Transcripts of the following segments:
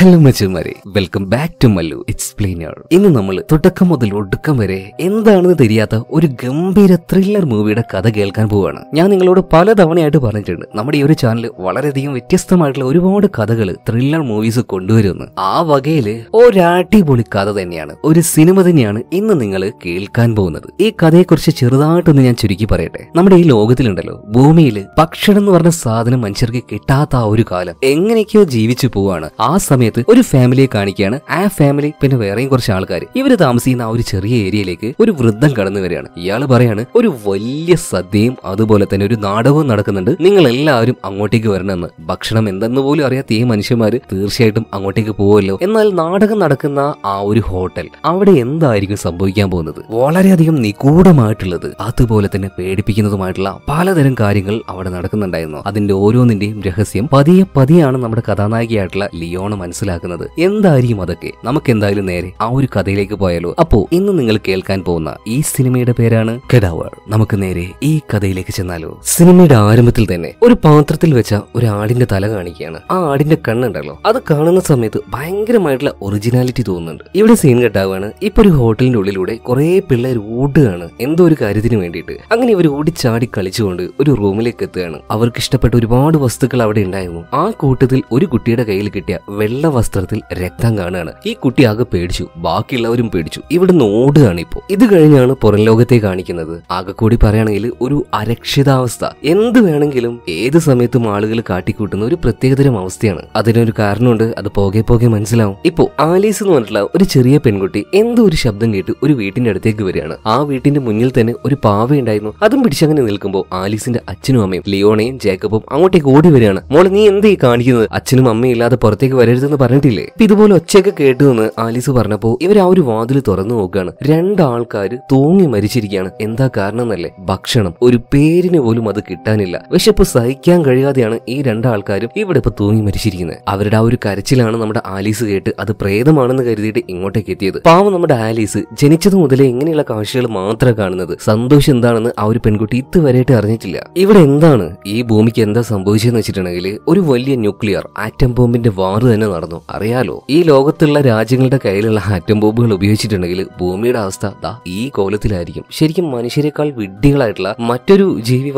hello മച്ചുമാരെ welcome back to Mallu explainer ഇന്ന് നമ്മൾ തുടക്കം മുതൽ ഒടുക്കം വരെ എന്താണെന്ന് തിരിയാത്ത ഒരു ഗംഭീര ത്രില്ലർ മൂവിയുടെ കഥ കേൾക്കാൻ പോവുകയാണ് ഞാൻ നിങ്ങളോട് പലതവണയായിട്ട് പറഞ്ഞിട്ടുണ്ട് നമ്മുടെ ഈ ഒരു ചാനൽ വളരെയധികം വ്യത്യസ്തമായിട്ടുള്ള ഒരുപാട് കഥകൾ ത്രില്ലർ മൂവീസ് കൊണ്ടുവരുന്നു ആ വകയിൽ ഒരാട്ടിപൊളി കഥ തന്നെയാണ് ഒരു സിനിമ തന്നെയാണ് ഇന്ന് നിങ്ങൾ കേൾക്കാൻ പോകുന്നത് ഈ കഥയെക്കുറിച്ച് ചെറുതായിട്ടൊന്ന് ഞാൻ ചുരുക്കി പറയട്ടെ നമ്മുടെ ഈ ലോകത്തിലുണ്ടല്ലോ ഭൂമിയിൽ ഭക്ഷണം എന്ന് പറഞ്ഞ സാധനം മനുഷ്യർക്ക് കിട്ടാത്ത ആ ഒരു കാലം എങ്ങനെയൊക്കെയോ ജീവിച്ചു പോവാണ് ആ സമയത്ത് സമയത്ത് ഒരു ഫാമിലിയെ കാണിക്കുകയാണ് ആ ഫാമിലി പിന്നെ വേറെയും കുറച്ച് ആൾക്കാർ ഇവർ താമസിക്കുന്ന ആ ഒരു ചെറിയ ഏരിയയിലേക്ക് ഒരു വൃദ്ധം കടന്നു വരികയാണ് ഇയാൾ പറയാണ് ഒരു വലിയ സദ്യയും അതുപോലെ തന്നെ ഒരു നാടകവും നടക്കുന്നുണ്ട് നിങ്ങൾ എല്ലാവരും അങ്ങോട്ടേക്ക് വരണമെന്ന് ഭക്ഷണം എന്തെന്ന് പോലും അറിയാത്ത ഈ മനുഷ്യന്മാർ തീർച്ചയായിട്ടും അങ്ങോട്ടേക്ക് പോവല്ലോ എന്നാൽ നാടകം നടക്കുന്ന ആ ഒരു ഹോട്ടൽ അവിടെ എന്തായിരിക്കും സംഭവിക്കാൻ പോകുന്നത് വളരെയധികം നിഗൂഢമായിട്ടുള്ളത് അതുപോലെ തന്നെ പേടിപ്പിക്കുന്നതുമായിട്ടുള്ള പലതരം കാര്യങ്ങൾ അവിടെ നടക്കുന്നുണ്ടായിരുന്നു അതിന്റെ ഓരോന്നിന്റെയും രഹസ്യം പതിയെ പതിയാണ് നമ്മുടെ കഥാനായികയായിട്ടുള്ള ലിയോണ് മനസ്സിലാക്കുന്നത് മനസ്സിലാക്കുന്നത് എന്തായിരിക്കും അതൊക്കെ നമുക്ക് എന്തായാലും നേരെ ആ ഒരു കഥയിലേക്ക് പോയാലോ അപ്പോ ഇന്ന് നിങ്ങൾ കേൾക്കാൻ പോകുന്ന ഈ സിനിമയുടെ പേരാണ് കെഡാവർ നമുക്ക് നേരെ ഈ കഥയിലേക്ക് ചെന്നാലോ സിനിമയുടെ ആരംഭത്തിൽ തന്നെ ഒരു പാത്രത്തിൽ വെച്ച ഒരു ആടിന്റെ തല കാണിക്കുകയാണ് ആ ആടിന്റെ കണ്ണുണ്ടല്ലോ അത് കാണുന്ന സമയത്ത് ഭയങ്കരമായിട്ടുള്ള ഒറിജിനാലിറ്റി തോന്നുന്നുണ്ട് ഇവിടെ സീൻ കെട്ടാവാണ് ഇപ്പൊ ഒരു ഹോട്ടലിന്റെ ഉള്ളിലൂടെ കുറെ പിള്ളേർ ഓടുകയാണ് എന്തോ ഒരു കാര്യത്തിന് വേണ്ടിയിട്ട് അങ്ങനെ ഇവർ ഓടിച്ചാടി കളിച്ചുകൊണ്ട് ഒരു റൂമിലേക്ക് എത്തുകയാണ് അവർക്ക് ഇഷ്ടപ്പെട്ട ഒരുപാട് വസ്തുക്കൾ അവിടെ ഉണ്ടായിരുന്നു ആ കൂട്ടത്തിൽ ഒരു കുട്ടിയുടെ കയ്യിൽ കിട്ടിയ വെള്ള വസ്ത്രത്തിൽ രക്തം കാണുകയാണ് ഈ കുട്ടി ആകെ പേടിച്ചു ബാക്കിയുള്ളവരും പേടിച്ചു ഇവിടുന്ന് നോടുകയാണ് ഇപ്പോൾ ഇത് കഴിഞ്ഞാണ് പുറം ലോകത്തെ കാണിക്കുന്നത് ആകെ കൂടി പറയുകയാണെങ്കിൽ ഒരു അരക്ഷിതാവസ്ഥ എന്ത് വേണമെങ്കിലും ഏത് സമയത്തും ആളുകൾ കാട്ടിക്കൂട്ടുന്ന ഒരു പ്രത്യേകതരം അവസ്ഥയാണ് അതിനൊരു കാരണമുണ്ട് അത് പോകെ പോകെ മനസ്സിലാവും ഇപ്പോ ആലീസ് എന്ന് പറഞ്ഞിട്ടുള്ള ഒരു ചെറിയ പെൺകുട്ടി എന്തോ ഒരു ശബ്ദം കേട്ട് ഒരു വീട്ടിന്റെ അടുത്തേക്ക് വരികയാണ് ആ വീട്ടിന്റെ മുന്നിൽ തന്നെ ഒരു പാവ ഉണ്ടായിരുന്നു അതും പിടിച്ചങ്ങനെ നിൽക്കുമ്പോൾ ആലീസിന്റെ അച്ഛനും അമ്മയും ലിയോണയും ജേക്കബും അങ്ങോട്ടേക്ക് ഓടി വരികയാണ് മോളെ നീ എന്തേ കാണിക്കുന്നത് അച്ഛനും അമ്മയും ഇല്ലാതെ പുറത്തേക്ക് വരരുതെന്ന് പറഞ്ഞിട്ടില്ലേ ഇതുപോലെ ഒച്ചയൊക്കെ കേട്ടു എന്ന് ആലിസ് പറഞ്ഞപ്പോ ഇവർ ആ ഒരു വാതിൽ തുറന്നു നോക്കുകയാണ് രണ്ടാൾക്കാർ തൂങ്ങി മരിച്ചിരിക്കുകയാണ് എന്താ കാരണം എന്നല്ലേ ഭക്ഷണം ഒരു പേരിന് പോലും അത് കിട്ടാനില്ല ഇപ്പൊ സഹിക്കാൻ കഴിയാതെയാണ് ഈ രണ്ടാൾക്കാരും ഇവിടെ ഇപ്പൊ തൂങ്ങി മരിച്ചിരിക്കുന്നത് അവരുടെ ആ ഒരു കരച്ചിലാണ് നമ്മുടെ ആലീസ് കേട്ട് അത് പ്രേതമാണെന്ന് കരുതിയിട്ട് ഇങ്ങോട്ടേക്ക് എത്തിയത് പാവം നമ്മുടെ ആലീസ് ജനിച്ചത് മുതലേ ഇങ്ങനെയുള്ള കാഴ്ചകൾ മാത്രമേ കാണുന്നത് സന്തോഷം എന്താണെന്ന് ആ ഒരു പെൺകുട്ടി ഇതുവരെയായിട്ട് അറിഞ്ഞിട്ടില്ല ഇവിടെ എന്താണ് ഈ ഭൂമിക്ക് എന്താ സംഭവിച്ചതെന്ന് വെച്ചിട്ടുണ്ടെങ്കിൽ ഒരു വലിയ ന്യൂക്ലിയർ ആറ്റം ബോംബിന്റെ വാർ തന്നെ പറഞ്ഞു അറിയാലോ ഈ ലോകത്തുള്ള രാജ്യങ്ങളുടെ കയ്യിലുള്ള ആറ്റം ബോംബുകൾ ഉപയോഗിച്ചിട്ടുണ്ടെങ്കിൽ ഭൂമിയുടെ അവസ്ഥ ദാ ഈ കോലത്തിലായിരിക്കും ശരിക്കും മനുഷ്യരെക്കാൾ വിഡ്ഢികളായിട്ടുള്ള മറ്റൊരു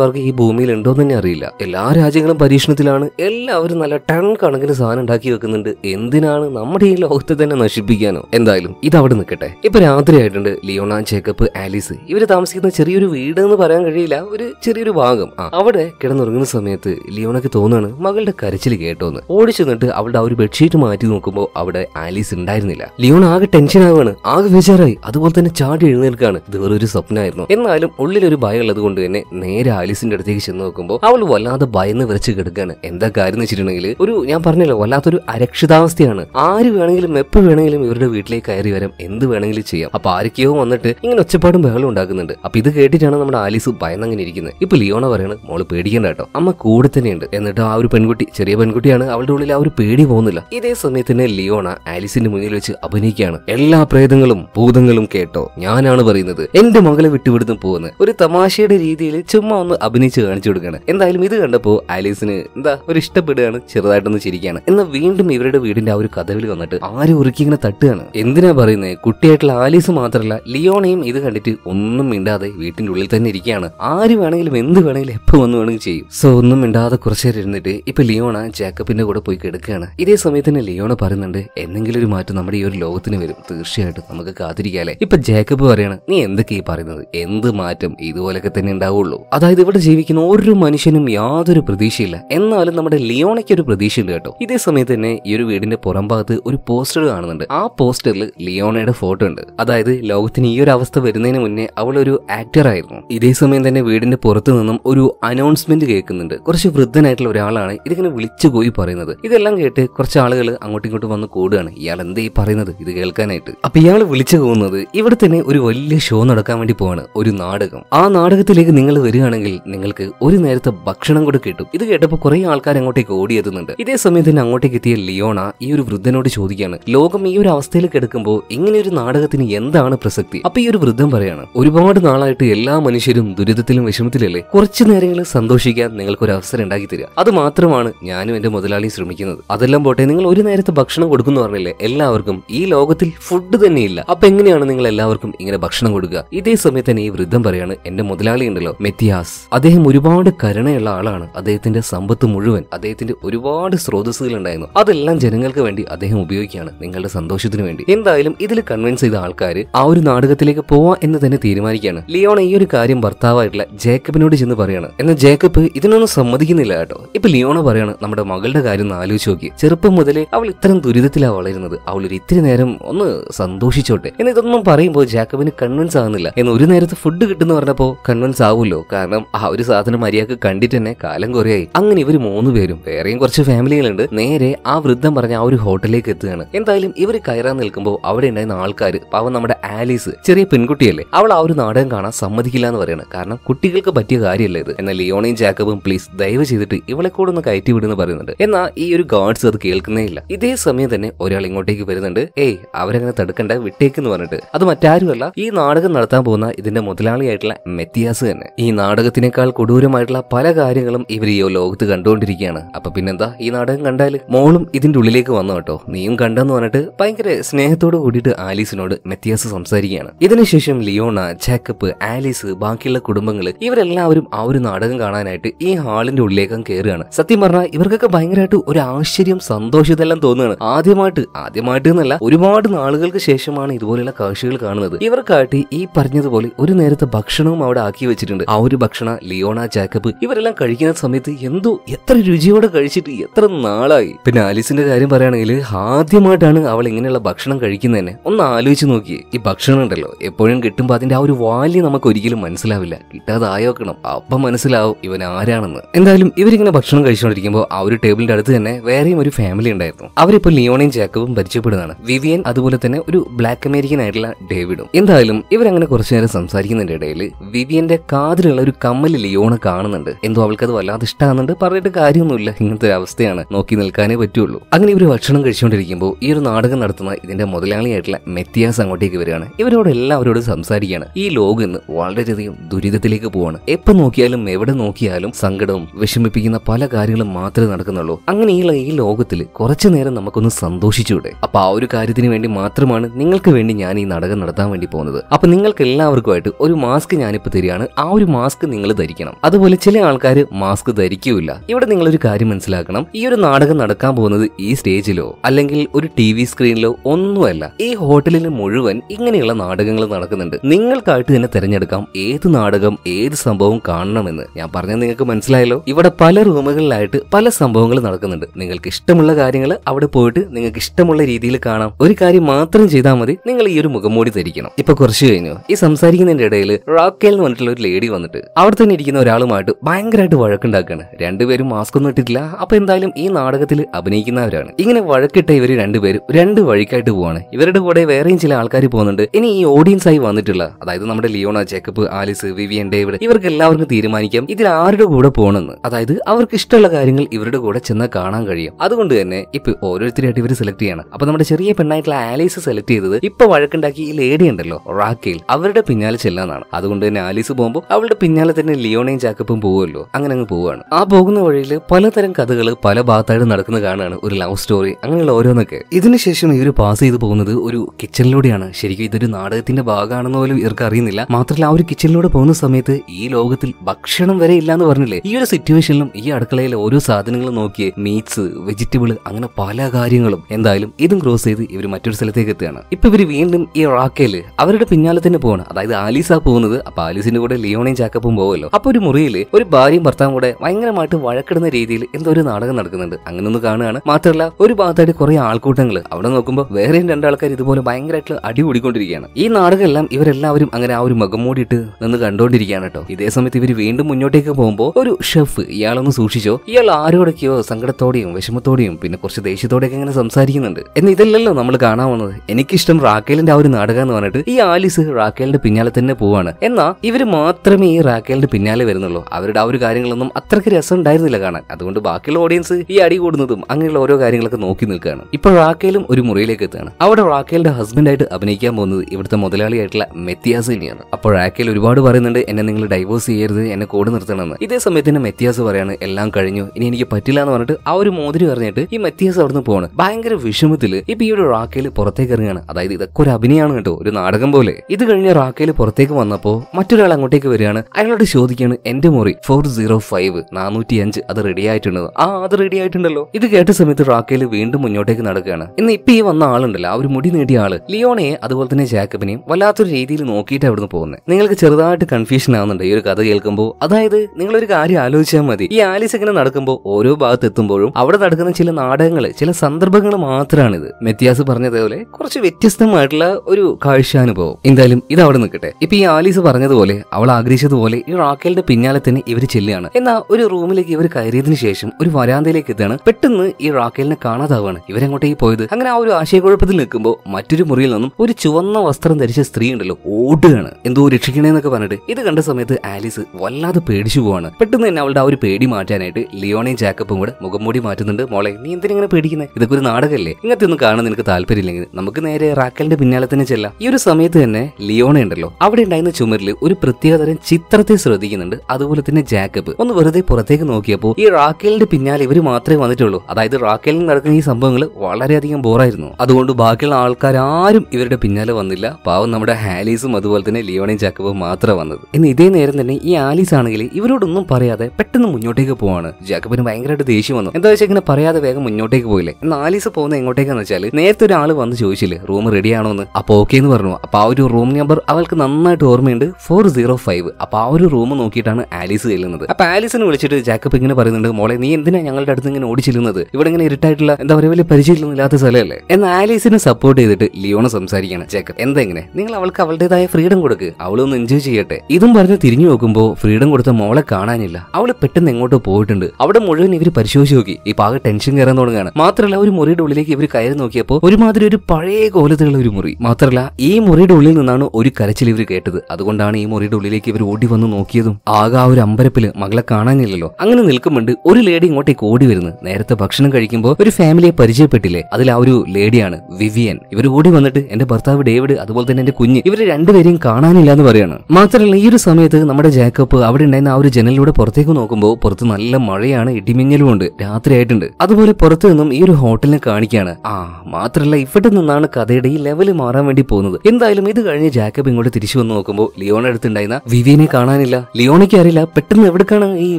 വർഗം ഈ ഭൂമിയിൽ ഉണ്ടോ തന്നെ അറിയില്ല എല്ലാ രാജ്യങ്ങളും പരീക്ഷണത്തിലാണ് എല്ലാവരും നല്ല ടൺ കണക്കിന് സാധനം ഉണ്ടാക്കി വെക്കുന്നുണ്ട് എന്തിനാണ് നമ്മുടെ ഈ ലോകത്തെ തന്നെ നശിപ്പിക്കാനോ എന്തായാലും ഇത് അവിടെ നിൽക്കട്ടെ ഇപ്പൊ രാത്രിയായിട്ടുണ്ട് ലിയോണ ജേക്കബ് ആലിസ് ഇവര് താമസിക്കുന്ന ചെറിയൊരു വീട് എന്ന് പറയാൻ കഴിയില്ല ഒരു ചെറിയൊരു ഭാഗം അവിടെ കിടന്നുറങ്ങുന്ന സമയത്ത് ലിയോണക്ക് തോന്നുകയാണ് മകളുടെ കരച്ചിൽ കേട്ടോന്ന് ഓടിച്ചു നിന്നിട്ട് അവളുടെ ആ ഒരു ബെഡ്ഷീറ്റ് കംപ്ലീറ്റ് മാറ്റി നോക്കുമ്പോൾ അവിടെ ആലീസ് ഉണ്ടായിരുന്നില്ല ലിയോൺ ആകെ ടെൻഷൻ ആവാണ് ആകെ വിചാരായി അതുപോലെ തന്നെ ചാടി എഴുന്നേൽക്കാണ് ഇത് വേറൊരു സ്വപ്നമായിരുന്നു എന്നാലും ഉള്ളിലൊരു ഭയം ഉള്ളത് കൊണ്ട് തന്നെ നേരെ ആലീസിന്റെ അടുത്തേക്ക് ചെന്ന് നോക്കുമ്പോൾ അവൾ വല്ലാതെ ഭയന്ന് വിറച്ച് കിടക്കുകയാണ് എന്താ കാര്യം എന്ന് വെച്ചിട്ടുണ്ടെങ്കിൽ ഒരു ഞാൻ പറഞ്ഞല്ലോ വല്ലാത്തൊരു അരക്ഷിതാവസ്ഥയാണ് ആര് വേണമെങ്കിലും എപ്പോൾ വേണമെങ്കിലും ഇവരുടെ വീട്ടിലേക്ക് കയറി വരാം എന്ത് വേണമെങ്കിലും ചെയ്യാം അപ്പൊ ആരൊക്കെയോ വന്നിട്ട് ഇങ്ങനെ ഒച്ചപ്പാടും ബഹളം ഉണ്ടാക്കുന്നുണ്ട് അപ്പൊ ഇത് കേട്ടിട്ടാണ് നമ്മുടെ ആലീസ് അങ്ങനെ ഇരിക്കുന്നത് ഇപ്പൊ ലിയോണ പറയാണ് മോള് പേടിക്കണ്ട കേട്ടോ അമ്മ കൂടെ തന്നെയുണ്ട് എന്നിട്ട് ആ ഒരു പെൺകുട്ടി ചെറിയ പെൺകുട്ടിയാണ് അവളുടെ ഉള്ളിൽ ആ ഒരു പേടി പോകുന്നില്ല ഈ ഇതേ സമയത്ത് തന്നെ ലിയോണ ആലിസിന്റെ മുന്നിൽ വെച്ച് അഭിനയിക്കുകയാണ് എല്ലാ പ്രേതങ്ങളും ഭൂതങ്ങളും കേട്ടോ ഞാനാണ് പറയുന്നത് എന്റെ മകളെ വിട്ടുവിടുന്നു പോകുന്നത് ഒരു തമാശയുടെ രീതിയിൽ ചുമ്മാ ഒന്ന് അഭിനയിച്ച് കാണിച്ചു കൊടുക്കുകയാണ് എന്തായാലും ഇത് കണ്ടപ്പോൾ ആലീസിന് എന്താ ഒരു ഇഷ്ടപ്പെടുകയാണ് ചെറുതായിട്ടൊന്ന് ചിരിക്കുകയാണ് എന്നാൽ വീണ്ടും ഇവരുടെ വീടിന്റെ ആ ഒരു കഥവിൽ വന്നിട്ട് ആരും ഉറുക്കി ഇങ്ങനെ തട്ടുകയാണ് എന്തിനാ പറയുന്നത് കുട്ടിയായിട്ടുള്ള ആലീസ് മാത്രമല്ല ലിയോണയും ഇത് കണ്ടിട്ട് ഒന്നും മിണ്ടാതെ വീട്ടിന്റെ ഉള്ളിൽ തന്നെ ഇരിക്കുകയാണ് ആര് വേണമെങ്കിലും എന്ത് വേണമെങ്കിലും എപ്പോ വന്ന് വേണമെങ്കിലും ചെയ്യും സോ ഒന്നും മിണ്ടാതെ കുറച്ചു ഇരുന്നിട്ട് ഇപ്പൊ ലിയോണ ജാക്കപ്പിന്റെ കൂടെ പോയി കിടക്കുകയാണ് ഇതേ സമയത്ത് തന്നെ ലിയോണ പറയുന്നുണ്ട് എന്തെങ്കിലും ഒരു മാറ്റം നമ്മുടെ ഈ ഒരു ലോകത്തിന് വരും തീർച്ചയായിട്ടും നമുക്ക് കാത്തിരിക്കാല്ലേ ഇപ്പൊ ജേക്കബ് പറയാണ് നീ എന്തൊക്കെ ഈ പറയുന്നത് എന്ത് മാറ്റം ഇതുപോലൊക്കെ തന്നെ ഉണ്ടാവുള്ളൂ അതായത് ഇവിടെ ജീവിക്കുന്ന ഓരോ മനുഷ്യനും യാതൊരു പ്രതീക്ഷയില്ല എന്നാലും നമ്മുടെ ലിയോണയ്ക്ക് ഒരു ഉണ്ട് കേട്ടോ ഇതേ സമയത്ത് തന്നെ ഈ ഒരു വീടിന്റെ പുറം ഭാഗത്ത് ഒരു പോസ്റ്റർ കാണുന്നുണ്ട് ആ പോസ്റ്ററിൽ ലിയോണയുടെ ഫോട്ടോ ഉണ്ട് അതായത് ലോകത്തിന് ഈ ഒരു അവസ്ഥ വരുന്നതിന് മുന്നേ അവൾ ഒരു ആക്ടർ ആയിരുന്നു ഇതേ സമയം തന്നെ വീടിന്റെ പുറത്തു നിന്നും ഒരു അനൗൺസ്മെന്റ് കേൾക്കുന്നുണ്ട് കുറച്ച് വൃദ്ധനായിട്ടുള്ള ഒരാളാണ് ഇതിങ്ങനെ വിളിച്ചു പോയി പറയുന്നത് ഇതെല്ലാം കേട്ട് കുറച്ച് ആളുകൾ ആളുകൾ അങ്ങോട്ടും ഇങ്ങോട്ടും വന്ന് കൂടുകയാണ് ഇയാൾ എന്തേ പറയുന്നത് ഇത് കേൾക്കാനായിട്ട് അപ്പൊ ഇയാൾ വിളിച്ചു പോകുന്നത് ഇവിടെ തന്നെ ഒരു വലിയ ഷോ നടക്കാൻ വേണ്ടി പോവാണ് ഒരു നാടകം ആ നാടകത്തിലേക്ക് നിങ്ങൾ വരികയാണെങ്കിൽ നിങ്ങൾക്ക് ഒരു നേരത്തെ ഭക്ഷണം കൂടെ കിട്ടും ഇത് കേട്ടപ്പോൾ കുറെ ആൾക്കാർ അങ്ങോട്ടേക്ക് ഓടിയെത്തുന്നുണ്ട് ഇതേ സമയത്ത് തന്നെ അങ്ങോട്ടേക്ക് എത്തിയ ലിയോണ ഈ ഒരു വൃദ്ധനോട് ചോദിക്കുകയാണ് ലോകം ഈ ഒരു അവസ്ഥയിൽ കിടക്കുമ്പോൾ ഇങ്ങനെ ഒരു നാടകത്തിന് എന്താണ് പ്രസക്തി അപ്പൊ ഈ ഒരു വൃദ്ധൻ പറയാണ് ഒരുപാട് നാളായിട്ട് എല്ലാ മനുഷ്യരും ദുരിതത്തിലും വിഷമത്തിലല്ലേ കുറച്ച് നേരങ്ങളിൽ സന്തോഷിക്കാൻ നിങ്ങൾക്ക് ഒരു അവസരം ഉണ്ടാക്കി തരിക അത് മാത്രമാണ് ഞാനും എന്റെ മുതലാളി ശ്രമിക്കുന്നത് അതെല്ലാം പോട്ടെ നിങ്ങൾ ഒരു നേരത്തെ ഭക്ഷണം കൊടുക്കുന്നു പറഞ്ഞില്ലേ എല്ലാവർക്കും ഈ ലോകത്തിൽ ഫുഡ് തന്നെയില്ല അപ്പൊ എങ്ങനെയാണ് നിങ്ങൾ എല്ലാവർക്കും ഇങ്ങനെ ഭക്ഷണം കൊടുക്കുക ഇതേ സമയത്ത് തന്നെ ഈ വൃദ്ധം പറയാണ് എന്റെ മുതലാളി ഉണ്ടല്ലോ മെത്തിയാസ് അദ്ദേഹം ഒരുപാട് കരുണയുള്ള ആളാണ് അദ്ദേഹത്തിന്റെ സമ്പത്ത് മുഴുവൻ അദ്ദേഹത്തിന്റെ ഒരുപാട് സ്രോതസ്സുകൾ ഉണ്ടായിരുന്നു അതെല്ലാം ജനങ്ങൾക്ക് വേണ്ടി അദ്ദേഹം ഉപയോഗിക്കുകയാണ് നിങ്ങളുടെ സന്തോഷത്തിന് വേണ്ടി എന്തായാലും ഇതിൽ കൺവിൻസ് ചെയ്ത ആൾക്കാർ ആ ഒരു നാടകത്തിലേക്ക് പോവാ എന്ന് തന്നെ തീരുമാനിക്കുകയാണ് ലിയോൺ ഈ ഒരു കാര്യം ഭർത്താവായിട്ടുള്ള ജേക്കബിനോട് ചെന്ന് പറയാണ് എന്നാൽ ജേക്കബ് ഇതിനൊന്നും സമ്മതിക്കുന്നില്ല കേട്ടോ ഇപ്പൊ ലിയോണോ പറയാണ് നമ്മുടെ മകളുടെ കാര്യം ഒന്ന് ആലോചിച്ച് നോക്കി ചെറുപ്പം മുതലേ പക്ഷേ അവൾ ഇത്രയും ദുരിതത്തിലാണ് വളരുന്നത് അവൾ ഒരു ഇത്തിരി നേരം ഒന്ന് സന്തോഷിച്ചോട്ടെ എന്ന് ഇതൊന്നും പറയുമ്പോൾ ജാക്കബിന് കൺവിൻസ് ആവുന്നില്ല എന്ന് ഒരു നേരത്തെ ഫുഡ് കിട്ടുന്ന പറഞ്ഞപ്പോൾ കൺവിൻസ് ആവുമല്ലോ കാരണം ആ ഒരു സാധനം മര്യാദക്ക് കണ്ടിട്ട് തന്നെ കാലം കുറയായി അങ്ങനെ ഇവർ മൂന്ന് പേരും വേറെയും കുറച്ച് ഫാമിലികളുണ്ട് നേരെ ആ വൃദ്ധം പറഞ്ഞ ആ ഒരു ഹോട്ടലിലേക്ക് എത്തുകയാണ് എന്തായാലും ഇവർ കയറാൻ നിൽക്കുമ്പോൾ അവിടെ ഉണ്ടായിരുന്ന ആൾക്കാർ പാവം നമ്മുടെ ആലീസ് ചെറിയ പെൺകുട്ടിയല്ലേ അവൾ ആ ഒരു നാടകം കാണാൻ സമ്മതിക്കില്ല എന്ന് പറയുന്നത് കാരണം കുട്ടികൾക്ക് പറ്റിയ കാര്യമല്ല ഇത് എന്നാൽ ലിയോണയും ജാക്കബും പ്ലീസ് ദയവ് ചെയ്തിട്ട് ഇവളെ കൂടെ ഒന്ന് കയറ്റി വിടുന്നു പറയുന്നുണ്ട് എന്നാൽ ഈ ഒരു ഗാർഡ്സ് അത് കേൾക്കുന്നേ സാധിക്കുന്നില്ല ഇതേ സമയം തന്നെ ഒരാൾ ഇങ്ങോട്ടേക്ക് വരുന്നുണ്ട് ഏയ് അവരങ്ങനെ തടുക്കണ്ട വിട്ടേക്കെന്ന് പറഞ്ഞിട്ട് അത് മറ്റാരുമല്ല ഈ നാടകം നടത്താൻ പോകുന്ന ഇതിന്റെ മുതലാളിയായിട്ടുള്ള മെത്തിയാസ് തന്നെ ഈ നാടകത്തിനേക്കാൾ കൊടൂരമായിട്ടുള്ള പല കാര്യങ്ങളും ഇവർ ഈ ലോകത്ത് കണ്ടുകൊണ്ടിരിക്കുകയാണ് അപ്പൊ പിന്നെന്താ ഈ നാടകം കണ്ടാൽ മോളും ഇതിന്റെ ഉള്ളിലേക്ക് വന്നു കേട്ടോ നീയും കണ്ടെന്ന് പറഞ്ഞിട്ട് ഭയങ്കര സ്നേഹത്തോട് കൂടിയിട്ട് ആലീസിനോട് മെത്തിയാസ് സംസാരിക്കുകയാണ് ഇതിനുശേഷം ലിയോണ ജാക്കപ്പ് ആലീസ് ബാക്കിയുള്ള കുടുംബങ്ങൾ ഇവരെല്ലാവരും ആ ഒരു നാടകം കാണാനായിട്ട് ഈ ഹാളിന്റെ ഉള്ളിലേക്ക് കയറുകയാണ് സത്യം പറഞ്ഞാൽ ഇവർക്കൊക്കെ ഭയങ്കരമായിട്ട് ഒരു ആശ്ചര്യം സന്തോഷം ഇതെല്ലാം തോന്നുകയാണ് ആദ്യമായിട്ട് ആദ്യമായിട്ട് എന്നല്ല ഒരുപാട് നാളുകൾക്ക് ശേഷമാണ് ഇതുപോലെയുള്ള കാഴ്ചകൾ കാണുന്നത് ഇവർക്കായിട്ട് ഈ പറഞ്ഞതുപോലെ ഒരു നേരത്തെ ഭക്ഷണവും അവിടെ ആക്കി വെച്ചിട്ടുണ്ട് ആ ഒരു ഭക്ഷണ ലിയോണ ജാക്കബ് ഇവരെല്ലാം കഴിക്കുന്ന സമയത്ത് എന്തോ എത്ര രുചിയോടെ കഴിച്ചിട്ട് എത്ര നാളായി പിന്നെ ആലീസിന്റെ കാര്യം പറയുകയാണെങ്കിൽ ആദ്യമായിട്ടാണ് അവൾ ഇങ്ങനെയുള്ള ഭക്ഷണം കഴിക്കുന്നതന്നെ ഒന്ന് ആലോചിച്ച് നോക്കിയേ ഈ ഭക്ഷണം ഉണ്ടല്ലോ എപ്പോഴും കിട്ടുമ്പോൾ അതിന്റെ ആ ഒരു വാല്യം നമുക്ക് ഒരിക്കലും മനസ്സിലാവില്ല കിട്ടാതെ ആയോക്കണം അപ്പം മനസ്സിലാവും ഇവൻ ആരാണെന്ന് എന്തായാലും ഇവരിങ്ങനെ ഭക്ഷണം കഴിച്ചുകൊണ്ടിരിക്കുമ്പോൾ ആ ഒരു ടേബിളിന്റെ അടുത്ത് തന്നെ വേറെയും ഒരു ഫാമിലി ഉണ്ടായിരുന്നു അവരിപ്പോൾ ലിയോണയും ജാക്കബും പരിചയപ്പെടുന്നതാണ് വിവിയൻ അതുപോലെ തന്നെ ഒരു ബ്ലാക്ക് അമേരിക്കൻ ആയിട്ടുള്ള ഡേവിഡും എന്തായാലും ഇവരങ്ങനെ കുറച്ചു നേരം സംസാരിക്കുന്നതിന്റെ ഇടയിൽ വിവിയന്റെ കാതിലുള്ള ഒരു കമ്മൽ ലിയോണ കാണുന്നുണ്ട് എന്തോ അവൾക്ക് അത് വല്ലാതെ ഇഷ്ടമാകുന്നുണ്ട് പറഞ്ഞിട്ട് കാര്യമൊന്നുമില്ല ഇങ്ങനത്തെ ഒരു അവസ്ഥയാണ് നോക്കി നിൽക്കാനേ പറ്റുള്ളൂ അങ്ങനെ ഇവർ ഭക്ഷണം കഴിച്ചുകൊണ്ടിരിക്കുമ്പോൾ ഈ ഒരു നാടകം നടത്തുന്ന ഇതിന്റെ മുതലാളിയായിട്ടുള്ള മെത്തിയാസ് അങ്ങോട്ടേക്ക് വരികയാണ് ഇവരോട് എല്ലാവരോടും സംസാരിക്കുകയാണ് ഈ ലോകം ഇന്ന് വളരെയധികം ദുരിതത്തിലേക്ക് പോവാണ് എപ്പോ നോക്കിയാലും എവിടെ നോക്കിയാലും സങ്കടവും വിഷമിപ്പിക്കുന്ന പല കാര്യങ്ങളും മാത്രമേ നടക്കുന്നുള്ളൂ അങ്ങനെയുള്ള ഈ ലോകത്തിൽ കുറേ കുറച്ചു നേരം നമുക്കൊന്ന് സന്തോഷിച്ചൂടെ അപ്പൊ ആ ഒരു കാര്യത്തിന് വേണ്ടി മാത്രമാണ് നിങ്ങൾക്ക് വേണ്ടി ഞാൻ ഈ നാടകം നടത്താൻ വേണ്ടി പോകുന്നത് അപ്പൊ നിങ്ങൾക്ക് എല്ലാവർക്കുമായിട്ട് ഒരു മാസ്ക് ഞാനിപ്പോൾ തരികയാണ് ആ ഒരു മാസ്ക് നിങ്ങൾ ധരിക്കണം അതുപോലെ ചില ആൾക്കാർ മാസ്ക് ധരിക്കൂല ഇവിടെ നിങ്ങൾ ഒരു കാര്യം മനസ്സിലാക്കണം ഈ ഒരു നാടകം നടക്കാൻ പോകുന്നത് ഈ സ്റ്റേജിലോ അല്ലെങ്കിൽ ഒരു ടി വി സ്ക്രീനിലോ ഒന്നുമല്ല ഈ ഹോട്ടലിൽ മുഴുവൻ ഇങ്ങനെയുള്ള നാടകങ്ങൾ നടക്കുന്നുണ്ട് നിങ്ങൾക്കായിട്ട് തന്നെ തിരഞ്ഞെടുക്കാം ഏത് നാടകം ഏത് സംഭവം കാണണമെന്ന് ഞാൻ പറഞ്ഞത് നിങ്ങൾക്ക് മനസ്സിലായല്ലോ ഇവിടെ പല റൂമുകളിലായിട്ട് പല സംഭവങ്ങൾ നടക്കുന്നുണ്ട് നിങ്ങൾക്ക് ഇഷ്ടമുള്ള കാര്യങ്ങൾ നിങ്ങൾ അവിടെ പോയിട്ട് നിങ്ങൾക്ക് ഇഷ്ടമുള്ള രീതിയിൽ കാണാം ഒരു കാര്യം മാത്രം ചെയ്താൽ മതി നിങ്ങൾ ഈ ഒരു മുഖംമൂടി ധരിക്കണം ഇപ്പൊ കുറച്ച് കഴിഞ്ഞു ഈ സംസാരിക്കുന്നതിന്റെ ഇടയിൽ റോക്കേൽ എന്ന് പറഞ്ഞിട്ടുള്ള ഒരു ലേഡി വന്നിട്ട് അവിടെ തന്നെ ഇരിക്കുന്ന ഒരാളുമായിട്ട് ഭയങ്കരമായിട്ട് വഴക്കുണ്ടാക്കാണ് രണ്ടുപേരും മാസ്ക് ഒന്നും ഇട്ടിട്ടില്ല അപ്പൊ എന്തായാലും ഈ നാടകത്തിൽ അഭിനയിക്കുന്നവരാണ് ഇങ്ങനെ വഴക്കിട്ട ഇവർ രണ്ടുപേരും രണ്ട് വഴിക്കായിട്ട് പോവാണ് ഇവരുടെ കൂടെ വേറെയും ചില ആൾക്കാർ പോകുന്നുണ്ട് ഇനി ഈ ഓഡിയൻസ് ആയി വന്നിട്ടുള്ള അതായത് നമ്മുടെ Leona Jacob Alice Vivian David ഇവർക്ക് എല്ലാവർക്കും തീരുമാനിക്കാം ഇതിൽ ആരുടെ കൂടെ പോകണമെന്ന് അതായത് അവർക്ക് ഇഷ്ടമുള്ള കാര്യങ്ങൾ ഇവരുടെ കൂടെ ചെന്നാൽ കാണാൻ കഴിയും അതുകൊണ്ട് തന്നെ ഇപ്പോൾ ഓരോരുത്തരായിട്ട് ഇവർ സെലക്ട് ചെയ്യണം അപ്പോൾ നമ്മുടെ ചെറിയ പെണ്ണായിട്ടുള്ള ആലീസ് സെലക്ട് ചെയ്തത് ഇപ്പോൾ വഴക്കുണ്ടാക്കി ഈ ലേഡി ഉണ്ടല്ലോ റാക്കേൽ അവരുടെ പിന്നാലെ ചെല്ലാന്നാണ് അതുകൊണ്ട് തന്നെ ആലീസ് പോകുമ്പോൾ അവളുടെ പിന്നാലെ തന്നെ ലിയോണയും ചാക്കപ്പും പോകുമല്ലോ അങ്ങനെ അങ്ങ് പോവുകയാണ് ആ പോകുന്ന വഴിയിൽ പലതരം കഥകൾ പല ഭാഗത്തായിട്ട് നടക്കുന്ന കാണാണ് ഒരു ലവ് സ്റ്റോറി അങ്ങനെയുള്ള ഓരോന്നൊക്കെ ഇതിനുശേഷം ഇവർ പാസ് ചെയ്തു പോകുന്നത് ഒരു കിച്ചണിലൂടെയാണ് ശരിക്കും ഇതൊരു നാടകത്തിന്റെ ഭാഗമാണെന്ന് പോലും ഇവർക്ക് അറിയുന്നില്ല മാത്രമല്ല ആ ഒരു കിച്ചണിലൂടെ പോകുന്ന സമയത്ത് ഈ ലോകത്തിൽ ഭക്ഷണം വരെ ഇല്ല എന്ന് പറഞ്ഞില്ലേ ഈ ഒരു സിറ്റുവേഷനിലും ഈ അടുക്കളയിലെ ഓരോ സാധനങ്ങളും നോക്കിയേ മീറ്റ്സ് വെജിറ്റബിൾ അങ്ങനെ അങ്ങനെ പല കാര്യങ്ങളും എന്തായാലും ഇതും ക്രോസ് ചെയ്ത് ഇവർ മറ്റൊരു സ്ഥലത്തേക്ക് എത്തുകയാണ് ഇപ്പൊ ഇവർ വീണ്ടും ഈ റാക്കേല് അവരുടെ പിന്നാലെ തന്നെ പോകണം അതായത് ആലീസ പോകുന്നത് അപ്പൊ ആലീസിന്റെ കൂടെ ലിയോണയും ജാക്കപ്പും പോകുമല്ലോ അപ്പൊ ഒരു മുറിയിൽ ഒരു ഭാര്യയും ഭർത്താവും കൂടെ ഭയങ്കരമായിട്ട് വഴക്കിടുന്ന രീതിയിൽ എന്തോ ഒരു നാടകം നടക്കുന്നുണ്ട് അങ്ങനെ ഒന്ന് കാണുകയാണ് മാത്രമല്ല ഒരു ഭാഗത്തായിട്ട് കുറെ ആൾക്കൂട്ടങ്ങൾ അവിടെ നോക്കുമ്പോൾ വേറെയും രണ്ടാൾക്കാർ ഇതുപോലെ അടി അടികൂടിക്കൊണ്ടിരിക്കുകയാണ് ഈ നാടകമെല്ലാം ഇവരെല്ലാവരും അങ്ങനെ ആ ഒരു മുഖം മൂടിയിട്ട് നിന്ന് കണ്ടുകൊണ്ടിരിക്കുകയാണ് കേട്ടോ ഇതേ സമയത്ത് ഇവർ വീണ്ടും മുന്നോട്ടേക്ക് പോകുമ്പോൾ ഒരു ഷെഫ് ഇയാളൊന്ന് സൂക്ഷിച്ചോ ഇയാൾ ആരോടൊക്കെയോ സങ്കടത്തോടെയും വിഷമത്തോടെയും പിന്നെ കുറച്ച് ദേഷ്യത്തോടെയൊക്കെ ഇങ്ങനെ സംസാരിക്കുന്നുണ്ട് എന്ന ഇതല്ലല്ലോ നമ്മൾ കാണാൻ വന്നത് എനിക്കിഷ്ടം റാക്കേലിന്റെ ആ ഒരു നാടകം എന്ന് പറഞ്ഞിട്ട് ഈ ആലിസ് റാക്കേലിന്റെ പിന്നാലെ തന്നെ പോവാണ് എന്നാ ഇവർ മാത്രമേ ഈ റാക്കേലിന്റെ പിന്നാലെ വരുന്നുള്ളൂ അവരുടെ ആ ഒരു കാര്യങ്ങളൊന്നും അത്രയ്ക്ക് രസം ഉണ്ടായിരുന്നില്ല കാണാൻ അതുകൊണ്ട് ബാക്കിയുള്ള ഓഡിയൻസ് ഈ അടി കൂടുന്നതും അങ്ങനെയുള്ള ഓരോ കാര്യങ്ങളൊക്കെ നോക്കി നിൽക്കുകയാണ് ഇപ്പൊ റാക്കേലും ഒരു മുറിയിലേക്ക് എത്തുകയാണ് അവിടെ റാക്കേലിന്റെ ഹസ്ബൻഡായിട്ട് അഭിനയിക്കാൻ പോകുന്നത് ഇവിടുത്തെ മുതലാളിയായിട്ടുള്ള മെത്യാസ് തന്നെയാണ് അപ്പോൾ റാക്കേൽ ഒരുപാട് പറയുന്നുണ്ട് എന്നെ നിങ്ങൾ ഡൈവോഴ്സ് ചെയ്യരുത് എന്നെ കൂടെ നിർത്തണമെന്ന് ഇതേ സമയത്ത് തന്നെ മെത്യാസ് പറയാണ് എല്ലാം കഴിഞ്ഞു ഇനി എനിക്ക് പറ്റില്ല എന്ന് പറഞ്ഞിട്ട് ആ ഒരു മോതിരി പറഞ്ഞിട്ട് ഈ അവിടെ നിന്ന് പോവാണ് ഭയങ്കര വിഷമത്തിൽ ഇപ്പൊ ഈ ഒരു റാക്കേല് പുറത്തേക്ക് ഇറങ്ങുകയാണ് അതായത് ഇതൊക്കെ ഒരു അഭിനയമാണ് കേട്ടോ ഒരു നാടകം പോലെ ഇത് കഴിഞ്ഞ റാക്കേല് പുറത്തേക്ക് വന്നപ്പോൾ മറ്റൊരാൾ അങ്ങോട്ടേക്ക് വരികയാണ് അയാളോട് ചോദിക്കുകയാണ് എന്റെ മുറി ഫോർ സീറോ ഫൈവ് നാനൂറ്റി അഞ്ച് അത് റെഡി ആയിട്ടുണ്ട് ആ അത് റെഡി ആയിട്ടുണ്ടല്ലോ ഇത് കേട്ട സമയത്ത് റാക്കേല് വീണ്ടും മുന്നോട്ടേക്ക് നടക്കുകയാണ് ഇന്ന് ഇപ്പൊ ഈ വന്ന ആളുണ്ടല്ലോ ആ ഒരു മുടി നേടിയ ആള് ലിയോണെ അതുപോലെ തന്നെ ജാക്കബിനെയും വല്ലാത്തൊരു രീതിയിൽ നോക്കിയിട്ട് അവിടുന്ന് പോകുന്നത് നിങ്ങൾക്ക് ചെറുതായിട്ട് കൺഫ്യൂഷൻ ആവുന്നുണ്ട് ഈ ഒരു കഥ കേൾക്കുമ്പോൾ അതായത് നിങ്ങളൊരു കാര്യം ആലോചിച്ചാൽ മതി ഈ ആലീസ് ഇങ്ങനെ നടക്കുമ്പോൾ ഓരോ ഭാഗത്ത് എത്തുമ്പോഴും അവിടെ നടക്കുന്ന ചില നാടകങ്ങൾ സ്ഥലങ്ങൾ ചില സന്ദർഭങ്ങൾ മാത്രമാണിത് മെത്തിയാസ് പറഞ്ഞതുപോലെ കുറച്ച് വ്യത്യസ്തമായിട്ടുള്ള ഒരു കാഴ്ചാനുഭവം എന്തായാലും ഇത് അവിടെ നിൽക്കട്ടെ ഇപ്പൊ ഈ ആലീസ് പറഞ്ഞതുപോലെ അവൾ ആഗ്രഹിച്ചതുപോലെ ഈ റാക്കേലിന്റെ പിന്നാലെ തന്നെ ഇവർ ചെല്ലുകയാണ് എന്നാൽ ഒരു റൂമിലേക്ക് ഇവർ കയറിയതിനു ശേഷം ഒരു വരാന്തയിലേക്ക് എത്തുകയാണ് പെട്ടെന്ന് ഈ റാക്കേലിനെ കാണാതാവാണ് ഇവരെങ്ങോട്ടേ പോയത് അങ്ങനെ ആ ഒരു ആശയക്കുഴപ്പത്തിൽ നിൽക്കുമ്പോൾ മറ്റൊരു മുറിയിൽ നിന്നും ഒരു ചുവന്ന വസ്ത്രം ധരിച്ച സ്ത്രീ ഉണ്ടല്ലോ ഓടുകയാണ് എന്തോ രക്ഷിക്കണേന്നൊക്കെ പറഞ്ഞിട്ട് ഇത് കണ്ട സമയത്ത് ആലീസ് വല്ലാതെ പേടിച്ചു പോവാണ് പെട്ടെന്ന് തന്നെ അവളുടെ ആ ഒരു പേടി മാറ്റാനായിട്ട് ലിയോണയും ജാക്കപ്പും കൂടെ മുഖംമൂടി മാറ്റുന്നുണ്ട് മോളെ നീ എന്തിനാ ഇങ്ങനെ പേടിക്കുന്നത് ഇതൊക്കെ ഒരു നാടകമല്ലേ ഇങ്ങനത്തെ ഒന്നും കാണാൻ നിനക്ക് താല്പര്യമില്ലെങ്കിൽ നമുക്ക് നേരെ റാക്കലിന്റെ പിന്നാലെ തന്നെ ചെല്ലാം ഈ ഒരു സമയത്ത് തന്നെ ലിയോണ ഉണ്ടല്ലോ അവിടെ ഉണ്ടായിരുന്ന ചുമരിൽ ഒരു പ്രത്യേകതരം ചിത്രത്തെ ശ്രദ്ധിക്കുന്നുണ്ട് അതുപോലെ തന്നെ ജാക്കബ് ഒന്ന് വെറുതെ പുറത്തേക്ക് നോക്കിയപ്പോ ഈ റാക്കലിന്റെ പിന്നാലെ ഇവര് മാത്രമേ വന്നിട്ടുള്ളൂ അതായത് റാക്കലിൽ നടക്കുന്ന ഈ സംഭവങ്ങൾ വളരെയധികം ബോറായിരുന്നു അതുകൊണ്ട് ബാക്കിയുള്ള ആൾക്കാർ ആരും ഇവരുടെ പിന്നാലെ വന്നില്ല പാവം നമ്മുടെ ഹാലീസും അതുപോലെ തന്നെ ലിയോണയും ജാക്കബും മാത്രമേ വന്നത് ഇന്ന് ഇതേ നേരം തന്നെ ഈ ആലീസ് ആണെങ്കിൽ ഇവരോടൊന്നും പറയാതെ പെട്ടെന്ന് മുന്നോട്ടേക്ക് പോവാണ് ജാക്കബിന് ഭയങ്കരമായിട്ട് ദേഷ്യം വന്നു എന്താ വെച്ചാൽ ഇങ്ങനെ പറയാതെ വേഗം മുന്നോട്ട് ഇങ്ങോട്ടേക്ക് പോയില്ലേ നാലീസ് പോകുന്ന എങ്ങോട്ടേക്കാന്ന് വെച്ചാൽ നേരത്തെ ഒരാൾ വന്ന് ചോദിച്ചില്ലേ റൂം റെഡി ആണോ എന്ന് അപ്പോൾ ഓക്കെ എന്ന് പറഞ്ഞു അപ്പോൾ ആ ഒരു റൂം നമ്പർ അവൾക്ക് നന്നായിട്ട് ഓർമ്മയുണ്ട് ഫോർ സീറോ ഫൈവ് അപ്പോൾ ആ ഒരു റൂം നോക്കിയിട്ടാണ് ആലീസ് ചെല്ലുന്നത് അപ്പോൾ ആലീസിനെ വിളിച്ചിട്ട് ജാക്കപ്പ് ഇങ്ങനെ പറയുന്നുണ്ട് മോളെ നീ എന്തിനാ ഞങ്ങളുടെ അടുത്ത് ഇങ്ങനെ ഓടിച്ചില്ലുന്നത് ഇവിടെ ഇങ്ങനെ ഇരുട്ടായിട്ടുള്ള എന്താ പറയുക വലിയ പരിചയമൊന്നും ഇല്ലാത്ത സ്ഥലമല്ലേ എന്ന് ആലീസിനെ സപ്പോർട്ട് ചെയ്തിട്ട് ലിയോണ സംസാരിക്കണം ജാക്കപ്പ് എന്താ ഇങ്ങനെ നിങ്ങൾ അവൾക്ക് അവളുടേതായ ഫ്രീഡം കൊടുക്ക് അവളൊന്ന് എൻജോയ് ചെയ്യട്ടെ ഇതും പറഞ്ഞ് തിരിഞ്ഞു നോക്കുമ്പോൾ ഫ്രീഡം കൊടുത്ത മോളെ കാണാനില്ല അവൾ പെട്ടെന്ന് എങ്ങോട്ടോ പോയിട്ടുണ്ട് അവിടെ മുഴുവൻ ഇവർ പരിശോധിച്ച് നോക്കി ഇപ്പൊ ആകെ ടെൻഷൻ കയറാൻ തുടങ്ങി തുടങ്ങുകയാണ് മാത്രല്ല ഒരു മുറിയുടെ ഉള്ളിലേക്ക് ഇവർ കയറി നോക്കിയപ്പോൾ ഒരുമാതിരി ഒരു പഴയ കോലത്തിലുള്ള ഒരു മുറി മാത്രല്ല ഈ മുറിയുടെ ഉള്ളിൽ നിന്നാണ് ഒരു കരച്ചിൽ ഇവർ കേട്ടത് അതുകൊണ്ടാണ് ഈ മുറിയുടെ ഉള്ളിലേക്ക് ഇവർ ഓടി വന്ന് നോക്കിയതും ആകെ ആ ഒരു അമ്പരപ്പില് മകളെ കാണാനില്ലല്ലോ അങ്ങനെ നിൽക്കുമ്പോണ്ട് ഒരു ലേഡി ഇങ്ങോട്ടേക്ക് ഓടി വരുന്നു നേരത്തെ ഭക്ഷണം കഴിക്കുമ്പോൾ ഒരു ഫാമിലിയെ പരിചയപ്പെട്ടില്ലേ അതിൽ ആ ഒരു ലേഡിയാണ് വിവിയൻ ഇവർ ഓടി വന്നിട്ട് എന്റെ ഭർത്താവ് ഡേവിഡ് അതുപോലെ തന്നെ എന്റെ കുഞ്ഞ് ഇവർ രണ്ടുപേരെയും കാണാനില്ല എന്ന് പറയാണ് മാത്രല്ല ഈ ഒരു സമയത്ത് നമ്മുടെ ജാക്കബ് അവിടെ ഉണ്ടായിരുന്ന ആ ഒരു ജനലിലൂടെ പുറത്തേക്ക് നോക്കുമ്പോൾ പുറത്ത് നല്ല മഴയാണ് ഇടിമിന്നലും ഉണ്ട് രാത്രിയായിട്ടുണ്ട് അതുപോലെ പുറത്ത് പുറത്തു നിന്നും ഈ ഒരു ഹോട്ടലിനെ കാണിക്കുകയാണ് ആ മാത്രല്ല ഇവിടെ നിന്നാണ് കഥയുടെ ഈ ലെവല് മാറാൻ വേണ്ടി പോകുന്നത് എന്തായാലും ഇത് കഴിഞ്ഞ് ജാക്കബ് ഇങ്ങോട്ട് തിരിച്ചു വന്ന് നോക്കുമ്പോൾ ലിയോണ അടുത്തുണ്ടായിരുന്ന വിവിയനെ കാണാനില്ല ലിയോണയ്ക്ക് അറിയില്ല പെട്ടെന്ന് എവിടേക്കാണ് ഈ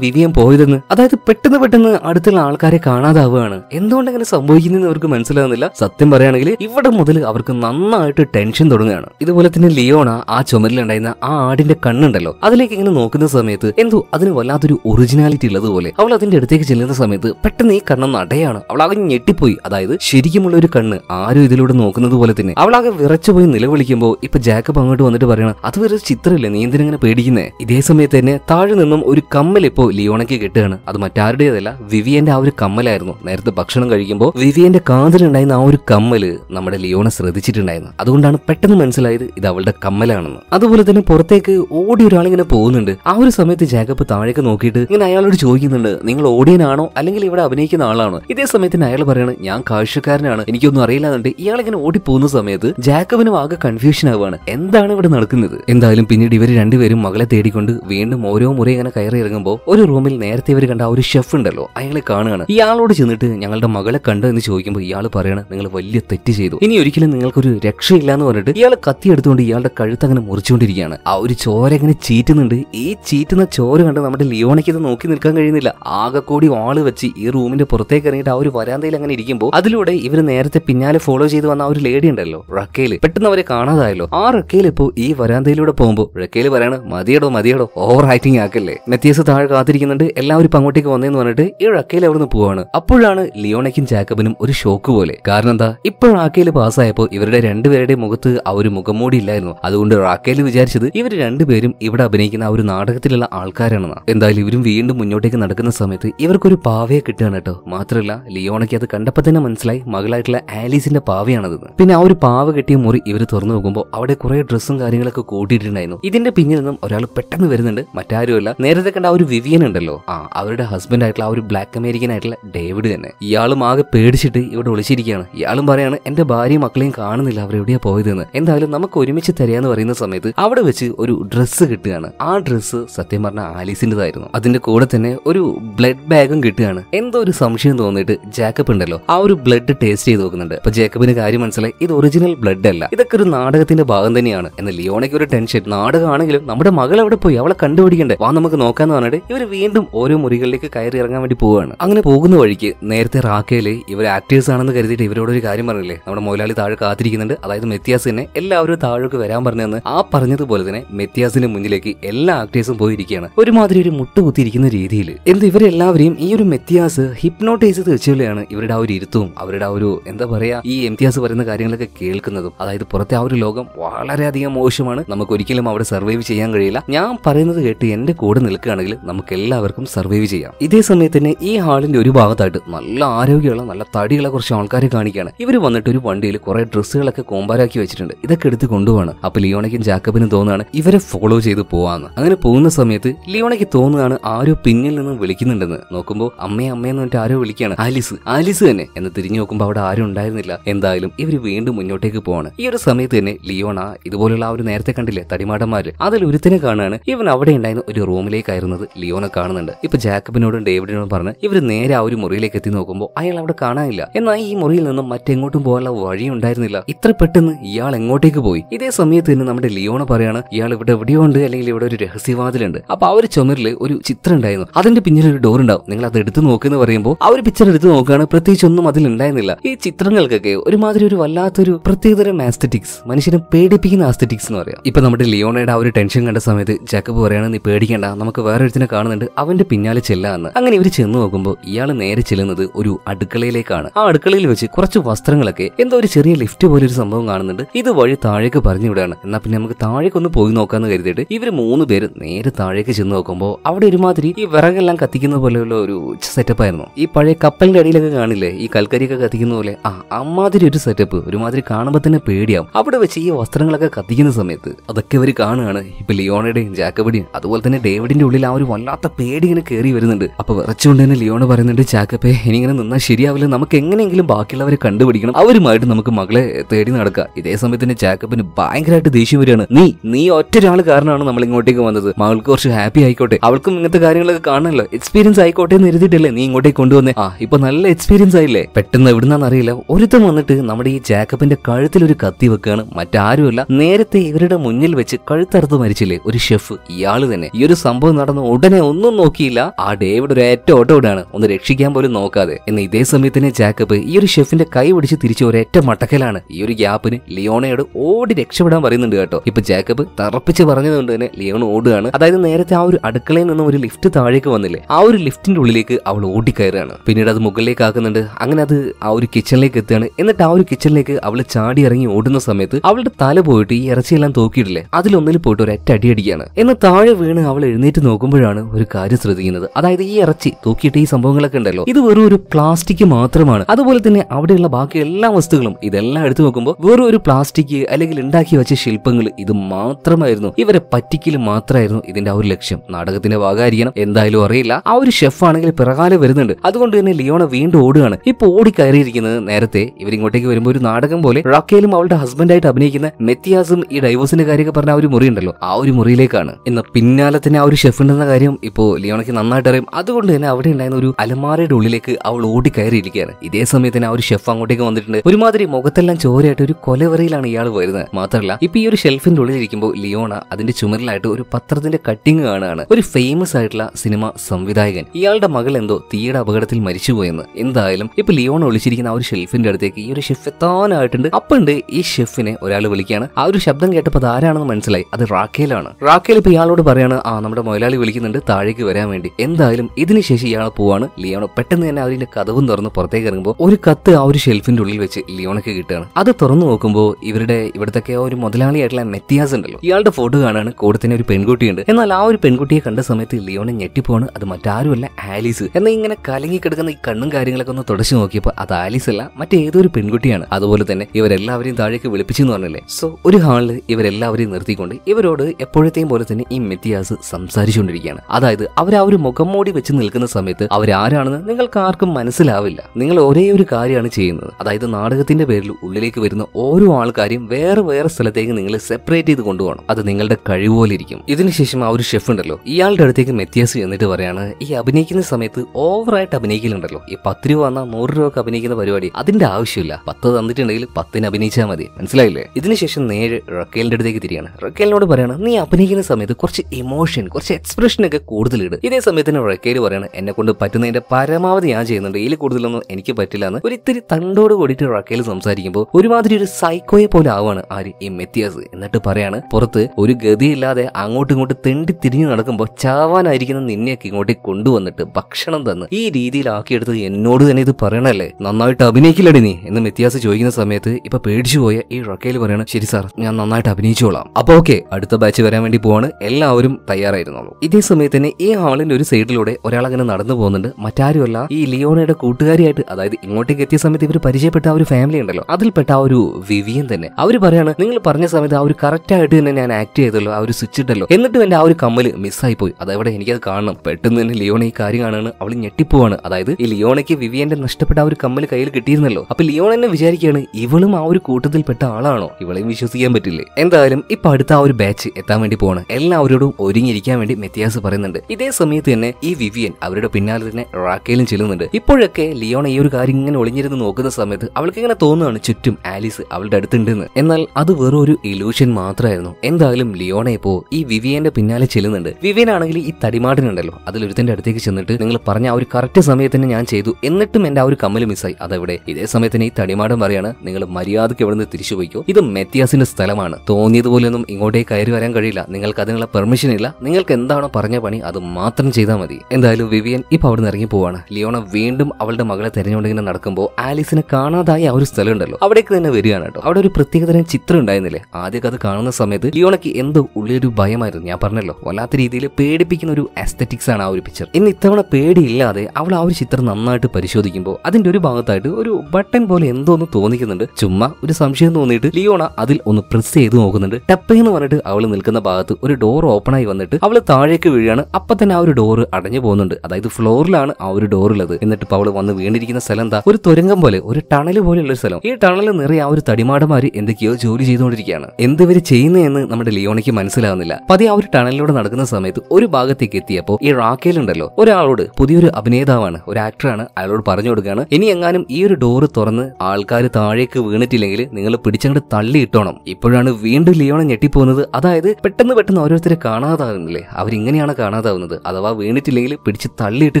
വിവിയൻ പോയതെന്ന് അതായത് പെട്ടെന്ന് പെട്ടെന്ന് അടുത്തുള്ള ആൾക്കാരെ കാണാതാവുകയാണ് എന്തുകൊണ്ട് അങ്ങനെ സംഭവിക്കുന്നതെന്ന് അവർക്ക് മനസ്സിലാകുന്നില്ല സത്യം പറയുകയാണെങ്കിൽ ഇവിടെ മുതൽ അവർക്ക് നന്നായിട്ട് ടെൻഷൻ തുടങ്ങുകയാണ് ഇതുപോലെ തന്നെ ലിയോണ ആ ചുമരിലുണ്ടായിരുന്ന ആ ആടിന്റെ കണ്ണുണ്ടല്ലോ അതിലേക്ക് ഇങ്ങനെ നോക്കുന്ന സമയത്ത് എന്തോ അതിന് വല്ലാത്തൊരു ഒറിജിനാലിറ്റി ഉള്ളതുപോലെ അവൾ അതിന്റെ അടുത്തേക്ക് ചെല്ലുന്ന സമയത്ത് പെട്ടെന്ന് ഈ കണ്ണെന്ന് അടയാണ് അവളാകെ ഞെട്ടിപ്പോയി അതായത് ശരിക്കുമുള്ള ഒരു കണ്ണ് ആരും ഇതിലൂടെ നോക്കുന്നത് പോലെ തന്നെ അവളാകെ വിറച്ചുപോയി നിലവിളിക്കുമ്പോൾ ഇപ്പൊ ജാക്കബ് അങ്ങോട്ട് വന്നിട്ട് പറയണം അത് വേറെ ചിത്രമില്ല നീ പേടിക്കുന്നേ ഇതേ സമയത്ത് തന്നെ താഴെ നിന്നും ഒരു കമ്മൽ ഇപ്പോ ലിയോണയ്ക്ക് കിട്ടുകയാണ് അത് മറ്റാരുടേതല്ല വിവിയന്റെ ആ ഒരു കമ്മലായിരുന്നു നേരത്തെ ഭക്ഷണം കഴിക്കുമ്പോൾ വിവിയന്റെ കാതിലുണ്ടായിരുന്ന ആ ഒരു കമ്മൽ നമ്മുടെ ലിയോണ ശ്രദ്ധിച്ചിട്ടുണ്ടായിരുന്നു അതുകൊണ്ടാണ് പെട്ടെന്ന് മനസ്സിലായത് ഇത് അവളുടെ കമ്മലാണെന്ന് അതുപോലെ തന്നെ പുറത്തേക്ക് ഓടി ഒരാളിങ്ങനെ പോകുന്നുണ്ട് ആ ഒരു സമയത്ത് ജാക്കബ് താഴേക്ക് നോക്കിയിട്ട് ഇങ്ങനെ അയാളോട് ചോദിക്കുന്നുണ്ട് നിങ്ങൾ ഓടിയനാണോ അല്ലെങ്കിൽ ഇവിടെ അഭിനയിക്കുന്ന ആളാണോ ഇതേ സമയത്തിന് അയാൾ പറയാണ് ഞാൻ കാഴ്ചക്കാരനാണ് എനിക്കൊന്നും അറിയില്ലാന്നുണ്ട് ഇയാൾ ഇങ്ങനെ ഓടി പോകുന്ന സമയത്ത് ജാക്കബിനും ആകെ കൺഫ്യൂഷൻ ആവുകയാണ് എന്താണ് ഇവിടെ നടക്കുന്നത് എന്തായാലും പിന്നീട് ഇവർ രണ്ടുപേരും മകളെ തേടിക്കൊണ്ട് വീണ്ടും ഓരോ മുറി ഇങ്ങനെ കയറി ഇറങ്ങുമ്പോൾ ഒരു റൂമിൽ നേരത്തെ ഇവർ കണ്ട ഒരു ഷെഫ് ഉണ്ടല്ലോ അയാളെ കാണുകയാണ് ഇയാളോട് ചെന്നിട്ട് ഞങ്ങളുടെ മകളെ കണ്ടു എന്ന് ചോദിക്കുമ്പോൾ ഇയാൾ പറയാണ് നിങ്ങൾ വലിയ തെറ്റ് ചെയ്തു ഇനി ഒരിക്കലും നിങ്ങൾക്കൊരു രക്ഷയില്ല എന്ന് പറഞ്ഞിട്ട് ഇയാൾ കത്തി എടുത്തുകൊണ്ട് ഇയാളുടെ കഴുത്ത് അങ്ങനെ മുറിച്ചുകൊണ്ടിരിക്കുകയാണ് ആ ഒരു ചോര ഇങ്ങനെ ചീറ്റുന്നുണ്ട് ഈ ചീറ്റുന്ന ചോര കണ്ട് നമ്മുടെ ലിയോണയ്ക്ക് ഇത് നോക്കി നിൽക്കാൻ കഴിയുന്നില്ല ആകെ കൂടി ആള് വെച്ച് ഈ റൂമിന്റെ പുറത്തേക്ക് ഇറങ്ങിയിട്ട് ആ ഒരു ഒരു വരാന്തയിൽ അങ്ങനെ ഇരിക്കുമ്പോൾ അതിലൂടെ ഇവർ നേരത്തെ പിന്നാലെ ഫോളോ ചെയ്ത് വന്ന ആ ഒരു ലേഡി ഉണ്ടല്ലോ റക്കേൽ പെട്ടെന്ന് അവരെ കാണാതായല്ലോ ആ റക്കേൽ ഇപ്പോ ഈ വരാന്തയിലൂടെ പോകുമ്പോൾ റക്കേൽ പറയാണ് മതിയടോ മതിയടോ ഓവർ ഹൈറ്റിംഗ് ആക്കല്ലേ മെത്തിയസ് താഴെ കാത്തിരിക്കുന്നുണ്ട് എല്ലാവരും പങ്ങോട്ടേക്ക് അങ്ങോട്ടേക്ക് വന്നേന്ന് പറഞ്ഞിട്ട് ഈ റക്കേൽ അവിടെ നിന്ന് പോവാണ് അപ്പോഴാണ് ലിയോണയ്ക്കും ജാക്കബിനും ഒരു ഷോക്ക് പോലെ കാരണം എന്താ ഇപ്പോൾ റാക്കേൽ പാസ്സായപ്പോ ഇവരുടെ രണ്ടുപേരുടെ മുഖത്ത് ആ ഒരു മുഖംമൂടി ഇല്ലായിരുന്നു അതുകൊണ്ട് റാക്കേൽ വിചാരിച്ചത് ഇവർ രണ്ടുപേരും ഇവിടെ അഭിനയിക്കുന്ന ആ ഒരു നാടകത്തിലുള്ള ആൾക്കാരാണെന്നാണ് എന്തായാലും ഇവരും വീണ്ടും മുന്നോട്ടേക്ക് നടക്കുന്ന സമയത്ത് ഇവർക്കൊരു പാവയെ കിട്ടുകയാണ് കേട്ടോ മാത്രമല്ല ലിയോണയ്ക്ക് അത് കണ്ടപ്പോൾ തന്നെ മനസ്സിലായി മകളായിട്ടുള്ള ആലീസിന്റെ പാവയാണത് പിന്നെ ആ ഒരു പാവ കെട്ടിയ മുറി ഇവർ തുറന്നു നോക്കുമ്പോൾ അവിടെ കുറെ ഡ്രസ്സും കാര്യങ്ങളൊക്കെ കൂട്ടിയിട്ടുണ്ടായിരുന്നു ഇതിന്റെ പിന്നിൽ നിന്നും ഒരാൾ പെട്ടെന്ന് വരുന്നുണ്ട് മറ്റാരുമല്ല നേരത്തെ കണ്ട ആ ഒരു വിവിയൻ ഉണ്ടല്ലോ ആ അവരുടെ ഹസ്ബൻഡ് ആയിട്ടുള്ള ആ ഒരു ബ്ലാക്ക് അമേരിക്കൻ ആയിട്ടുള്ള ഡേവിഡ് തന്നെ ഇയാളും ആകെ പേടിച്ചിട്ട് ഇവിടെ ഒളിച്ചിരിക്കുകയാണ് ഇയാളും പറയാണ് എന്റെ ഭാര്യയും മക്കളെയും കാണുന്നില്ല അവർ എവിടെയാ പോയതെന്ന് എന്തായാലും നമുക്ക് ഒരുമിച്ച് തരാന്ന് പറയുന്ന സമയത്ത് അവിടെ വെച്ച് ഒരു ഡ്രസ്സ് കിട്ടുകയാണ് ആ ഡ്രസ്സ് സത്യം പറഞ്ഞ ആലീസിൻ്റെതായിരുന്നു അതിന്റെ കൂടെ തന്നെ ഒരു ബ്ലഡ് ബാഗും കിട്ടുകയാണ് എന്തോ ഒരു സംശയം തോന്നിയിട്ട് ജാക്കബ് ഉണ്ടല്ലോ ആ ഒരു ബ്ലഡ് ടേസ്റ്റ് ചെയ്ത് നോക്കുന്നുണ്ട് അപ്പൊ ജാക്കബിന് കാര്യം മനസ്സിലായി ഇത് ഒറിജിനൽ ബ്ലഡ് അല്ല ഇതൊക്കെ ഒരു നാടകത്തിന്റെ ഭാഗം തന്നെയാണ് എന്ന ലിയോണയ്ക്ക് ഒരു ടെൻഷൻ നാടകമാണെങ്കിലും നമ്മുടെ മകൾ അവിടെ പോയി അവളെ കണ്ടുപിടിക്കണ്ടേ വാ നമുക്ക് നോക്കാന്ന് പറഞ്ഞിട്ട് ഇവർ വീണ്ടും ഓരോ മുറികളിലേക്ക് കയറി ഇറങ്ങാൻ വേണ്ടി പോവുകയാണ് അങ്ങനെ പോകുന്ന വഴിക്ക് നേരത്തെ റാക്കേല് ഇവർ ആക്ടേഴ്സ് ആണെന്ന് കരുതിയിട്ട് ഇവരോട് ഒരു കാര്യം പറഞ്ഞില്ലേ നമ്മുടെ മൊയ്ലാളി താഴെ കാത്തിരിക്കുന്നുണ്ട് അതായത് തന്നെ എല്ലാവരും താഴേക്ക് വരാൻ പറഞ്ഞെന്ന് ആ പറഞ്ഞതുപോലെ തന്നെ മെത്യാസിന്റെ മുന്നിലേക്ക് എല്ലാ ആക്ടേഴ്സും പോയിരിക്കുകയാണ് ഒരുമാതിരി ഒരു മുട്ടുകുത്തിയിരിക്കുന്ന രീതിയിൽ എന്ത് ഇവരെല്ലാവരെയും ഈ ഒരു മെത്യാസ് ഹിപ്നോട്ടൈസ് വെച്ച് അടിച്ചുപൊളിയാണ് ഇവരുടെ ആ ഒരു ഇരുത്തും അവരുടെ ആ ഒരു എന്താ പറയാ ഈ എംതിയാസ് പറയുന്ന കാര്യങ്ങളൊക്കെ കേൾക്കുന്നതും അതായത് പുറത്തെ ആ ഒരു ലോകം വളരെയധികം മോശമാണ് നമുക്ക് ഒരിക്കലും അവിടെ സർവൈവ് ചെയ്യാൻ കഴിയില്ല ഞാൻ പറയുന്നത് കേട്ട് എന്റെ കൂടെ നിൽക്കുകയാണെങ്കിൽ നമുക്ക് എല്ലാവർക്കും സർവൈവ് ചെയ്യാം ഇതേ സമയത്ത് തന്നെ ഈ ഹാളിന്റെ ഒരു ഭാഗത്തായിട്ട് നല്ല ആരോഗ്യമുള്ള നല്ല തടിയുള്ള കുറച്ച് ആൾക്കാരെ കാണിക്കുകയാണ് ഇവർ വന്നിട്ട് ഒരു വണ്ടിയിൽ കുറെ ഡ്രസ്സുകളൊക്കെ കോമ്പാരാക്കി വെച്ചിട്ടുണ്ട് ഇതൊക്കെ എടുത്ത് കൊണ്ടുപോകണം അപ്പൊ ലിയോണയ്ക്കും ജാക്കബിനും തോന്നുകയാണ് ഇവരെ ഫോളോ ചെയ്ത് പോവാന്ന് അങ്ങനെ പോകുന്ന സമയത്ത് ലിയോണയ്ക്ക് തോന്നുകയാണ് ആരോ പിന്നിൽ നിന്ന് വിളിക്കുന്നുണ്ടെന്ന് നോക്കുമ്പോൾ അമ്മയെ അമ്മയെന്ന് പറഞ്ഞിട്ട് ആരോ വിളിക്കുകയാണ് ആ ആലീസ് ആലിസ് തന്നെ എന്ന് തിരിഞ്ഞു നോക്കുമ്പോൾ അവിടെ ആരും ഉണ്ടായിരുന്നില്ല എന്തായാലും ഇവർ വീണ്ടും മുന്നോട്ടേക്ക് പോവാണ് ഈ ഒരു സമയത്ത് തന്നെ ലിയോണ ഇതുപോലുള്ള ആ ഒരു നേരത്തെ കണ്ടില്ലേ തടിമാടന്മാര് അതിൽ ഒരുത്തിനെ കാണാണ് ഇവൻ അവിടെ ഉണ്ടായിരുന്ന ഒരു റൂമിലേക്കായിരുന്നത് ലിയോണ കാണുന്നുണ്ട് ഇപ്പൊ ജാക്കബിനോടും ഡേവിഡിനോടും പറഞ്ഞ് ഇവർ നേരെ ആ ഒരു മുറിയിലേക്ക് എത്തി നോക്കുമ്പോൾ അയാൾ അവിടെ കാണാനില്ല എന്നാൽ ഈ മുറിയിൽ നിന്നും മറ്റെങ്ങോട്ടും പോകാനുള്ള വഴി ഉണ്ടായിരുന്നില്ല ഇത്ര പെട്ടെന്ന് ഇയാൾ എങ്ങോട്ടേക്ക് പോയി ഇതേ സമയത്ത് തന്നെ നമ്മുടെ ലിയോണ പറയാണ് ഇയാൾ ഇവിടെ എവിടെയോ ഉണ്ട് അല്ലെങ്കിൽ ഇവിടെ ഒരു രഹസ്യവാതിലുണ്ട് അപ്പൊ ആ ഒരു ചുമരിൽ ഒരു ചിത്രം ഉണ്ടായിരുന്നു അതിന്റെ പിന്നിൽ ഒരു ഡോർ ഉണ്ടാവും നിങ്ങൾ അത് എടുത്ത് നോക്കുന്നു പറയുമ്പോൾ ആ ഒരു പിക്ചർ എടുത്ത് നോക്കുകയാണ് പ്രത്യേകിച്ച് ഒന്നും ഉണ്ടായിരുന്നില്ല ഈ ചിത്രങ്ങൾക്കൊക്കെ ഒരുമാതിരി ഒരു വല്ലാത്തൊരു പ്രത്യേകതരം ആസ്തറ്റിക്സ് മനുഷ്യനെ പേടിപ്പിക്കുന്ന ആസ്തറ്റിക്സ് എന്ന് പറയാം ഇപ്പൊ നമ്മുടെ ലിയോണയുടെ ആ ഒരു ടെൻഷൻ കണ്ട സമയത്ത് ജാക്കബ് പറയാണ് നീ പേടിക്കേണ്ട നമുക്ക് ഒരുത്തിനെ കാണുന്നുണ്ട് അവന്റെ പിന്നാലെ ചെല്ലാന്ന് അങ്ങനെ ഇവർ ചെന്ന് നോക്കുമ്പോൾ ഇയാൾ നേരെ ചെല്ലുന്നത് ഒരു അടുക്കളയിലേക്കാണ് ആ അടുക്കളയിൽ വെച്ച് കുറച്ച് വസ്ത്രങ്ങളൊക്കെ എന്തോ ഒരു ചെറിയ ലിഫ്റ്റ് പോലെ ഒരു സംഭവം കാണുന്നുണ്ട് ഇത് വഴി താഴേക്ക് പറഞ്ഞു വിടാണ് എന്നാ പിന്നെ നമുക്ക് താഴേക്ക് ഒന്ന് പോയി നോക്കാന്ന് കരുതിയിട്ട് ഇവർ മൂന്ന് പേര് നേരെ താഴേക്ക് ചെന്ന് നോക്കുമ്പോൾ അവിടെ ഒരുമാതിരി ഈ വിറകെല്ലാം കത്തിക്കുന്ന പോലെയുള്ള ഒരു സെറ്റപ്പ് ആയിരുന്നു ഈ പഴയ കപ്പലിന്റെ കടിയിലൊക്കെ കാണില്ലേ ഈ കൽക്കരിയൊക്കെ കത്തിക്കുന്ന പോലെ ആ അമ്മാതിരി ഒരു സെറ്റപ്പ് ഒരുമാതിരി കാണുമ്പോൾ തന്നെ പേടിയാവും അവിടെ വെച്ച് ഈ വസ്ത്രങ്ങളൊക്കെ കത്തിക്കുന്ന സമയത്ത് അതൊക്കെ ഇവർ കാണുകയാണ് ഇപ്പൊ ലിയോണയുടെയും ജാക്കബടിയും അതുപോലെ തന്നെ ഡേവിഡിന്റെ ഉള്ളിൽ ആ ഒരു വല്ലാത്ത പേടി ഇങ്ങനെ കയറി വരുന്നുണ്ട് അപ്പൊ വിറച്ചുകൊണ്ട് തന്നെ ലിയോണ പറയുന്നുണ്ട് ഇനി ഇനിങ്ങനെ നിന്നാൽ ശരിയാവില്ല നമുക്ക് എങ്ങനെയെങ്കിലും ബാക്കിയുള്ളവരെ കണ്ടുപിടിക്കണം അവരുമായിട്ട് നമുക്ക് മകളെ തേടി നടക്കുക ഇതേ സമയത്ത് തന്നെ ജാക്കപ്പിന് ഭയങ്കരമായിട്ട് ദേഷ്യം വരികയാണ് നീ നീ ഒരാൾ കാരണമാണ് നമ്മൾ ഇങ്ങോട്ടേക്ക് വന്നത് മകൾക്ക് കുറച്ച് ഹാപ്പി ആയിക്കോട്ടെ അവൾക്കും ഇങ്ങനത്തെ കാര്യങ്ങളൊക്കെ കാണണമല്ലോ എക്സ്പീരിയൻസ് ആയിക്കോട്ടെ എന്ന് എഴുതിയിട്ടല്ലേ നീ ഇങ്ങോട്ടേക്ക് കൊണ്ടുവന്നേ ആ ഇപ്പൊ നല്ല എക്സ്പീരിയൻസ് ആയില്ലേ പെട്ടെന്ന് അറിയില്ല ഒരുത്തം വന്നിട്ട് നമ്മുടെ ഈ ജാക്കബിന്റെ കഴുത്തിൽ ഒരു കത്തി വെക്കുകയാണ് മറ്റാരുമല്ല നേരത്തെ ഇവരുടെ മുന്നിൽ വെച്ച് കഴുത്തറുത്ത് മരിച്ചില്ലേ ഒരു ഷെഫ് ഇയാള് തന്നെ ഈ ഒരു സംഭവം നടന്ന ഉടനെ ഒന്നും നോക്കിയില്ല ആ ഡേവിഡ് ഒരു ഏറ്റ ഓട്ടോടാണ് ഒന്ന് രക്ഷിക്കാൻ പോലും നോക്കാതെ എന്ന ഇതേ സമയത്തിന് ജാക്കബ് ഈ ഒരു ഷെഫിന്റെ കൈ പിടിച്ച് തിരിച്ച ഒരൊറ്റ മട്ടക്കലാണ് ഈ ഒരു ഗ്യാപ്പിന് ലിയോണയോട് ഓടി രക്ഷപ്പെടാൻ പറയുന്നുണ്ട് കേട്ടോ ഇപ്പൊ ജാക്കബ് തറപ്പിച്ച് പറഞ്ഞതുകൊണ്ട് തന്നെ ലിയോൺ ഓടുകയാണ് അതായത് നേരത്തെ ആ ഒരു അടുക്കളയിൽ നിന്നും ഒരു ലിഫ്റ്റ് താഴേക്ക് വന്നില്ലേ ആ ഒരു ലിഫ്റ്റിന്റെ ഉള്ളിലേക്ക് അവൾ ഓടിക്കയറുകയാണ് പിന്നീട് അത് മുകളിൽ മുകളിലേക്ക് ആക്കുന്നുണ്ട് അങ്ങനെ അത് ആ ഒരു കിച്ചണിലേക്ക് എത്തുകയാണ് എന്നിട്ട് ആ ഒരു കിച്ചണിലേക്ക് അവൾ ചാടി ഇറങ്ങി ഓടുന്ന സമയത്ത് അവളുടെ തല പോയിട്ട് ഈ ഇറച്ചിയെല്ലാം തോക്കിയിട്ടില്ലേ അതിലൊന്നിൽ പോയിട്ട് ഒരു അടി അടിക്കുകയാണ് എന്ന് താഴെ വീണ് അവൾ എഴുന്നേറ്റ് നോക്കുമ്പോഴാണ് ഒരു കാര്യം ശ്രദ്ധിക്കുന്നത് അതായത് ഈ ഇറച്ചി തൂക്കിയിട്ട് ഈ സംഭവങ്ങളൊക്കെ ഉണ്ടല്ലോ ഇത് വെറും ഒരു പ്ലാസ്റ്റിക് മാത്രമാണ് അതുപോലെ തന്നെ അവിടെയുള്ള ബാക്കി എല്ലാ വസ്തുക്കളും ഇതെല്ലാം എടുത്തു നോക്കുമ്പോൾ വെറും ഒരു പ്ലാസ്റ്റിക് അല്ലെങ്കിൽ ഉണ്ടാക്കി വെച്ച ശില്പങ്ങൾ ഇത് മാത്രമായിരുന്നു ഇവരെ പറ്റിക്കൽ മാത്രമായിരുന്നു ഇതിന്റെ ആ ഒരു ലക്ഷ്യം നാടകത്തിന്റെ ഭാഗമായിരിക്കണം എന്തായാലും അറിയില്ല ആ ഒരു ഷെഫ് ആണെങ്കിൽ പിറകാലെ വരുന്നുണ്ട് അതുകൊണ്ട് തന്നെ ലിയോണ വീണ്ടും ഓടുകയാണ് ഇപ്പോൾ ഓടി കയറിയിരിക്കുന്നത് നേരത്തെ ഇവരിങ്ങോട്ടേക്ക് വരുമ്പോൾ ഒരു നാടകം പോലെ റാക്കേലും അവളുടെ ഹസ്ബൻഡായിട്ട് അഭിനയിക്കുന്ന മെത്തിയാസും ഈ ഡൈവോഴ്സിന്റെ കാര്യമൊക്കെ പറഞ്ഞ ആ ഒരു മുറി ഉണ്ടല്ലോ ആ ഒരു മുറിയിലേക്കാണ് എന്ന പിന്നാലെ തന്നെ ആ ഒരു ഷെഫ് ഉണ്ടെന്ന കാര്യം ഇപ്പോൾ ലിയോണയ്ക്ക് നന്നായിട്ട് അറിയാം അതുകൊണ്ട് തന്നെ അവിടെ ഉണ്ടായിരുന്ന ഒരു അലമാരയുടെ ഉള്ളിലേക്ക് അവൾ ഓടി കയറിയിരിക്കുകയാണ് ഇതേ തന്നെ ആ ഒരു ഷെഫ് അങ്ങോട്ടേക്ക് വന്നിട്ടുണ്ട് ഒരുമാതിരി മുഖത്തെല്ലാം ചോരയായിട്ട് ഒരു കൊലവറയിലാണ് ഇയാൾ വരുന്നത് മാത്രമല്ല ഇപ്പൊ ഈ ഒരു ഷെൽഫിന്റെ ഉള്ളിലിരിക്കുമ്പോൾ ലിയോണ അതിന്റെ ചുമരിലായിട്ട് ഒരു പത്രത്തിന്റെ കട്ടിങ് കാണുകയാണ് ഒരു ഫേമസ് ആയിട്ടുള്ള സിനിമ സംവിധായകൻ ഇയാളുടെ മകൾ എന്തോ തീയുടെ അപകടത്തിൽ മരിച്ചുപോയി പറയുന്നത് എന്തായാലും ഇപ്പൊ ലിയോൺ ഒളിച്ചിരിക്കുന്ന ആ ഒരു ഷെൽഫിന്റെ അടുത്തേക്ക് ഈ ഒരു ഷെഫ് എത്താനായിട്ടുണ്ട് അപ്പണ്ട് ഈ ഷെഫിനെ ഒരാൾ വിളിക്കുകയാണ് ആ ഒരു ശബ്ദം കേട്ടപ്പോൾ ആരാണെന്ന് മനസ്സിലായി അത് റാക്കേലാണ് റാക്കേൽ ഇപ്പൊ ഇയാളോട് പറയാണ് ആ നമ്മുടെ മൊയലാളി വിളിക്കുന്നുണ്ട് താഴേക്ക് വരാൻ വേണ്ടി എന്തായാലും ഇതിനുശേഷം ഇയാൾ പോവാണ് ലിയോൺ പെട്ടെന്ന് തന്നെ അതിന്റെ കഥവും തുറന്ന് പുറത്തേക്ക് ഇറങ്ങുമ്പോൾ ഒരു കത്ത് ആ ഒരു ഷെൽഫിന്റെ ഉള്ളിൽ വെച്ച് ലിയോണക്ക് കിട്ടുകയാണ് അത് തുറന്നു നോക്കുമ്പോൾ ഇവരുടെ ഇവിടത്തൊക്കെ ഒരു മുതലാളിയായിട്ടുള്ള മെത്തിയാസ് ഉണ്ടല്ലോ ഇയാളുടെ ഫോട്ടോ കാണാണ് കൂടെ തന്നെ ഒരു പെൺകുട്ടിയുണ്ട് എന്നാൽ ആ ഒരു പെൺകുട്ടിയെ കണ്ട സമയത്ത് ലിയോണെ ഞെട്ടിപ്പോണ് അത് മറ്റാരുമല്ല ആലീസ് എന്നാൽ ഇങ്ങനെ കലങ്ങി കിടക്കുന്ന ഈ കണ്ണും കാര്യങ്ങളൊക്കെ ഒന്ന് തുടച്ചു നോക്കിയപ്പോൾ അത് ആലീസ് അല്ല മറ്റേതൊരു പെൺകുട്ടിയാണ് അതുപോലെ തന്നെ ഇവരെല്ലാവരെയും താഴേക്ക് എന്ന് പറഞ്ഞല്ലേ സോ ഒരു ഹാളിൽ ഇവരെല്ലാവരെയും നിർത്തിക്കൊണ്ട് ഇവരോട് എപ്പോഴത്തെയും പോലെ തന്നെ ഈ മെത്തിയാസ് സംസാരിച്ചുകൊണ്ടിരിക്കുകയാണ് അതായത് അവർ ആ ഒരു മുഖം മൂടി വെച്ച് നിൽക്കുന്ന സമയത്ത് അവരാരാണെന്ന് നിങ്ങൾക്ക് ആർക്കും മനസ്സിലാവില്ല നിങ്ങൾ ഒരേ ഒരു കാര്യമാണ് ചെയ്യുന്നത് അതായത് നാടകത്തിന്റെ പേരിൽ ഉള്ളിലേക്ക് വരുന്ന ഓരോ ആൾക്കാരെയും വേറെ വേറെ സ്ഥലത്തേക്ക് നിങ്ങൾ സെപ്പറേറ്റ് ചെയ്ത് കൊണ്ടുപോകണം അത് നിങ്ങളുടെ കഴിവ് പോലെ ഇരിക്കും ഇതിനുശേഷം ആ ഒരു ഷെഫ് ഉണ്ടല്ലോ ഇയാളുടെ അടുത്തേക്ക് മെത്തിയാസ് എന്നിട്ട് പറയാണ് ഈ അഭിനയിക്കുന്ന സമയത്ത് ഓവറായിട്ട് അഭിനയിക്കലുണ്ടല്ലോ ഈ പത്ത് രൂപ വന്നാൽ നൂറ് രൂപ അഭിനയിക്കുന്ന പരിപാടി അതിന്റെ ആവശ്യമില്ല പത്ത് തന്നിട്ടുണ്ടെങ്കിൽ പത്തിന് അഭിനയിച്ചാൽ മതി മനസ്സിലായില്ലേ ഇതിനുശേഷം നേരെ റക്കേലിന്റെ അടുത്തേക്ക് തിരിയാണ് റക്കേലിനോട് പറയണം നീ അഭിനയിക്കുന്ന സമയത്ത് കുറച്ച് ഇമോഷൻ കുറച്ച് എക്സ്പ്രഷൻ ഒക്കെ കൂടുതലിട് ഇതേ സമയത്തിന് റക്കേല് പറയണം എന്നെ കൊണ്ട് പറ്റുന്നതിന്റെ പരമാവധി ഞാൻ ചെയ്യുന്നുണ്ട് ഇതിൽ കൂടുതലൊന്നും എനിക്ക് പറ്റില്ല എന്ന് ഒരിത്തിരി തണ്ടോട് കൂടിയിട്ട് റക്കേൽ സംസാരിക്കുമ്പോൾ ഒരുമാതിരി ഒരു സൈക്കോയെ പോലെ ആവാണ് ആര് ഈ മെത്തിയാസ് എന്നിട്ട് പറയാണ് പുറത്ത് ഒരു ഗതിയില്ലാതെ അങ്ങോട്ടും ഇങ്ങോട്ടും തെണ്ടി തിരിഞ്ഞു നടക്കുമ്പോൾ ചാവാനായിരിക്കുന്ന നിന്നെയൊക്കെ ഇങ്ങോട്ടേക്ക് കൊണ്ടുവന്നിട്ട് ഭക്ഷണം തന്ന് ഈ രീതിയിലാക്കിയെടുത്ത് എന്നോട് തന്നെ ഇത് പറയണല്ലേ നന്നായിട്ട് അഭിനയിക്കില്ലടി നീ എന്ന് മെത്യാസ് ചോദിക്കുന്ന സമയത്ത് ഇപ്പൊ പേടിച്ചു പോയ ഈ റക്കേൽ പറയണം ശരി സാർ ഞാൻ നന്നായിട്ട് അഭിനയിച്ചോളാം അപ്പൊ ഓക്കെ അടുത്ത ബാച്ച് വരാൻ വേണ്ടി പോവാണ് എല്ലാവരും തയ്യാറായിരുന്നുള്ളൂ ഇതേ സമയത്ത് തന്നെ ഈ ഹാളിന്റെ ഒരു സൈഡിലൂടെ ഒരാൾ അങ്ങനെ നടന്നു പോകുന്നുണ്ട് മറ്റാരുമല്ല ഈ ലിയോണയുടെ കൂട്ടുകാരിയായിട്ട് അതായത് ഇങ്ങോട്ടേക്ക് എത്തിയ സമയത്ത് ഇവർ പരിചയപ്പെട്ട ആ ഒരു ഫാമിലി ഉണ്ടല്ലോ അതിൽപ്പെട്ട ആ ഒരു വിവിയൻ തന്നെ അവർ പറയാണ് നിങ്ങൾ പറഞ്ഞ സമയത്ത് ആ ഒരു കറക്റ്റ് ആയിട്ട് തന്നെ ഞാൻ ആക്ട് ചെയ്തല്ലോ ആ ഒരു സ്വിച്ച് ഇട്ടല്ലോ എന്നിട്ടും എന്റെ ആ ഒരു കമ്മല് മിസ്സായി പോയി അതവിടെ എനിക്കത് കാണണം പെട്ടെന്ന് തന്നെ ലിയോണ ഈ കാര്യം കാണാണ് അവൾ ഞെട്ടിപ്പോവാണ് അതായത് ഈ ലിയോൺ ലിയോണയ്ക്ക് വിവിയന്റെ നഷ്ടപ്പെട്ട ആ ഒരു കമ്മൽ കയ്യിൽ കിട്ടിയിരുന്നല്ലോ അപ്പൊ ലിയോൺ എന്നെ വിചാരിക്കുകയാണ് ഇവളും ആ ഒരു കൂട്ടത്തിൽപ്പെട്ട ആളാണോ ഇവളെയും വിശ്വസിക്കാൻ പറ്റില്ലേ എന്തായാലും ഇപ്പൊ അടുത്ത ആ ഒരു ബാച്ച് എത്താൻ വേണ്ടി പോണ് എല്ലാവരോടും ഒരുങ്ങിയിരിക്കാൻ വേണ്ടി മെത്തിയാസ് പറയുന്നുണ്ട് ഇതേ സമയത്ത് തന്നെ ഈ വിവിയൻ അവരുടെ പിന്നാലെ തന്നെ റാക്കേലും ചെല്ലുന്നുണ്ട് ഇപ്പോഴൊക്കെ ലിയോൺ ഈ ഒരു കാര്യം ഇങ്ങനെ ഒളിഞ്ഞിരുന്ന് നോക്കുന്ന സമയത്ത് അവൾക്ക് ഇങ്ങനെ തോന്നുകയാണ് ചുറ്റും ആലീസ് അവളുടെ അടുത്തുണ്ടെന്ന് എന്നാൽ അത് വെറൊരു ഇലൂഷൻ മാത്രമായിരുന്നു എന്തായാലും ലിയോണെ ഇപ്പോ ഈ വിവിയന്റെ പിന്നാലെ ചെല്ലുന്നുണ്ട് വിവിയൻ ആണെങ്കിൽ ഈ തടിമാടിനുണ്ടല്ലോ അതിലൊരുത്തിന്റെ അടുത്തേക്ക് ചെന്നിട്ട് നിങ്ങൾ പറഞ്ഞ ആ ഒരു കറക്റ്റ് തന്നെ ഞാൻ ചെയ്തു എന്നിട്ടും എന്റെ ആ ഒരു കമ്മല് മിസ്സായി അതെവിടെ ഇതേ സമയത്തിന് ഈ തടിമാടം പറയാണ് നിങ്ങൾ മര്യാദയ്ക്ക് എവിടെ നിന്ന് തിരിച്ചു ഇത് മെത്തിയാസിന്റെ സ്ഥലമാണ് തോന്നിയതുപോലെയൊന്നും ഇങ്ങോട്ടേക്ക് കയറി വരാൻ കഴിയില്ല നിങ്ങൾക്ക് അതിനുള്ള പെർമിഷൻ ഇല്ല നിങ്ങൾക്ക് എന്താണോ പറഞ്ഞ പണി അത് മാത്രം ചെയ്താൽ മതി എന്തായാലും വിവിയൻ ഇപ്പൊ അവിടെ നിന്ന് ഇറങ്ങി പോവാണ് ലിയോണ വീണ്ടും അവളുടെ മകളെ തെരഞ്ഞുകൊണ്ടിങ്ങനെ നടക്കുമ്പോൾ ആലിസിനെ കാണാതായ ആ ഒരു സ്ഥലം ഉണ്ടല്ലോ അവിടേക്ക് തന്നെ വരികയാണ് കേട്ടോ അവിടെ ഒരു പ്രത്യേകതരം ചിത്രം ഉണ്ടായിരുന്നില്ലേ ആദ്യം അത് കാണുന്ന സമയത്ത് ലിയോണയ്ക്ക് എന്തോ ഉള്ളിലൊരു ഭയമായിരുന്നു ഞാൻ പറഞ്ഞല്ലോ വല്ലാത്ത രീതിയിൽ പേടിപ്പിക്കുന്ന ഒരു അസ്തറ്റിക്സ് ആണ് ആ ഒരു പിക്ചർ ഇന്ന് ഇത്തവണ പേടിയില്ലാതെ അവൾ ആ ഒരു ചിത്രം നന്നായി നന്നായിട്ട് പരിശോധിക്കുമ്പോൾ അതിന്റെ ഒരു ഭാഗത്തായിട്ട് ഒരു ബട്ടൺ പോലെ എന്തോ ഒന്ന് തോന്നിക്കുന്നുണ്ട് ചുമ്മാ ഒരു സംശയം തോന്നിയിട്ട് ലിയോണ അതിൽ ഒന്ന് പ്രസ് ചെയ്ത് നോക്കുന്നുണ്ട് ടപ്പേ എന്ന് പറഞ്ഞിട്ട് അവൾ നിൽക്കുന്ന ഭാഗത്ത് ഒരു ഡോർ ഓപ്പൺ ആയി വന്നിട്ട് അവൾ താഴേക്ക് വീഴാണ് അപ്പൊ തന്നെ ആ ഒരു ഡോർ അടഞ്ഞു പോകുന്നുണ്ട് അതായത് ഫ്ലോറിലാണ് ആ ഒരു ഡോർ ഉള്ളത് എന്നിട്ട് ഇപ്പോൾ അവൾ വന്ന് വീണിരിക്കുന്ന സ്ഥലം എന്താ ഒരു തുരങ്കം പോലെ ഒരു ടണൽ പോലെയുള്ള ഒരു സ്ഥലം ഈ ടണൽ നിറയെ ആ ഒരു തടിമാടമാര് എന്തൊക്കെയോ ജോലി ചെയ്തുകൊണ്ടിരിക്കുകയാണ് ഇവര് ചെയ്യുന്നതെന്ന് നമ്മുടെ ലിയോണയ്ക്ക് മനസ്സിലാവുന്നില്ല പതി ആ ഒരു ടണലിലൂടെ നടക്കുന്ന സമയത്ത് ഒരു ഭാഗത്തേക്ക് എത്തിയപ്പോൾ ഈ റാക്കേലുണ്ടല്ലോ ഒരാളോട് പുതിയൊരു അഭിനേതാവാണ് ഒരു ആക്ടറാണ് കൊടുക്കുകയാണ് അയാളോട് പറഞ്ഞു കൊടുക്കുകയാണ് ഇനി എങ്ങാനും ഈ ഒരു ഡോറ് തുറന്ന് ആൾക്കാർ താഴേക്ക് വീണിട്ടില്ലെങ്കിൽ നിങ്ങൾ പിടിച്ചങ്ങോട്ട് തള്ളിയിട്ടോണം ഇപ്പോഴാണ് വീണ്ടും ലിയോണെ ഞെട്ടിപ്പോകുന്നത് അതായത് പെട്ടെന്ന് പെട്ടെന്ന് ഓരോരുത്തരെ കാണാതാകുന്നില്ലേ അവരിങ്ങനെയാണ് കാണാതാവുന്നത് അഥവാ വീണിട്ടില്ലെങ്കിൽ പിടിച്ച് തള്ളിയിട്ട്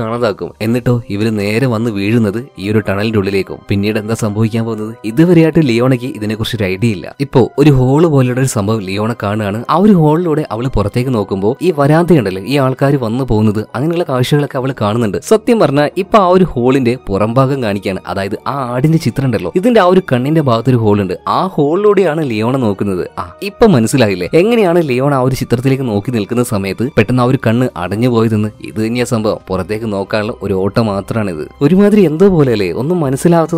കാണാതാക്കും എന്നിട്ടോ ഇവർ നേരെ വന്ന് വീഴുന്നത് ഈ ഒരു ടണലിന്റെ ഉള്ളിലേക്കും പിന്നീട് എന്താ സംഭവിക്കാൻ പോകുന്നത് ഇതുവരെയായിട്ട് ലിയോണയ്ക്ക് ഇതിനെക്കുറിച്ച് ഒരു ഐഡിയ ഇല്ല ഇപ്പോ ഒരു ഹോള് പോലെയുള്ള ഒരു സംഭവം ലിയോണ കാണുകയാണ് ആ ഒരു ഹോളിലൂടെ അവൾ പുറത്തേക്ക് നോക്കുമ്പോൾ ഈ വരാന്തയുണ്ടല്ലോ ഈ ആൾക്കാർ വന്നു പോകുന്നത് അങ്ങനെയുള്ള കാഴ്ചകളൊക്കെ അവൾ കാണുന്നുണ്ട് സത്യം പറഞ്ഞാൽ ഇപ്പൊ ആ ഒരു ഒരു ഹോളിന്റെ പുറംഭാഗം കാണിക്കുകയാണ് അതായത് ആ ആടിന്റെ ചിത്രം ഉണ്ടല്ലോ ഇതിന്റെ ആ ഒരു കണ്ണിന്റെ ഭാഗത്തൊരു ഹോളുണ്ട് ആ ഹോളിലൂടെയാണ് ലിയോണ നോക്കുന്നത് ആ ഇപ്പൊ മനസ്സിലായില്ലേ എങ്ങനെയാണ് ലിയോൺ ആ ഒരു ചിത്രത്തിലേക്ക് നോക്കി നിൽക്കുന്ന സമയത്ത് പെട്ടെന്ന് ആ ഒരു കണ്ണ് അടഞ്ഞു പോയതെന്ന് ഇത് തന്നെയാ സംഭവം പുറത്തേക്ക് നോക്കാനുള്ള ഒരു ഓട്ടം മാത്രമാണിത് ഒരുമാതിരി എന്തോ പോലെ അല്ലേ ഒന്നും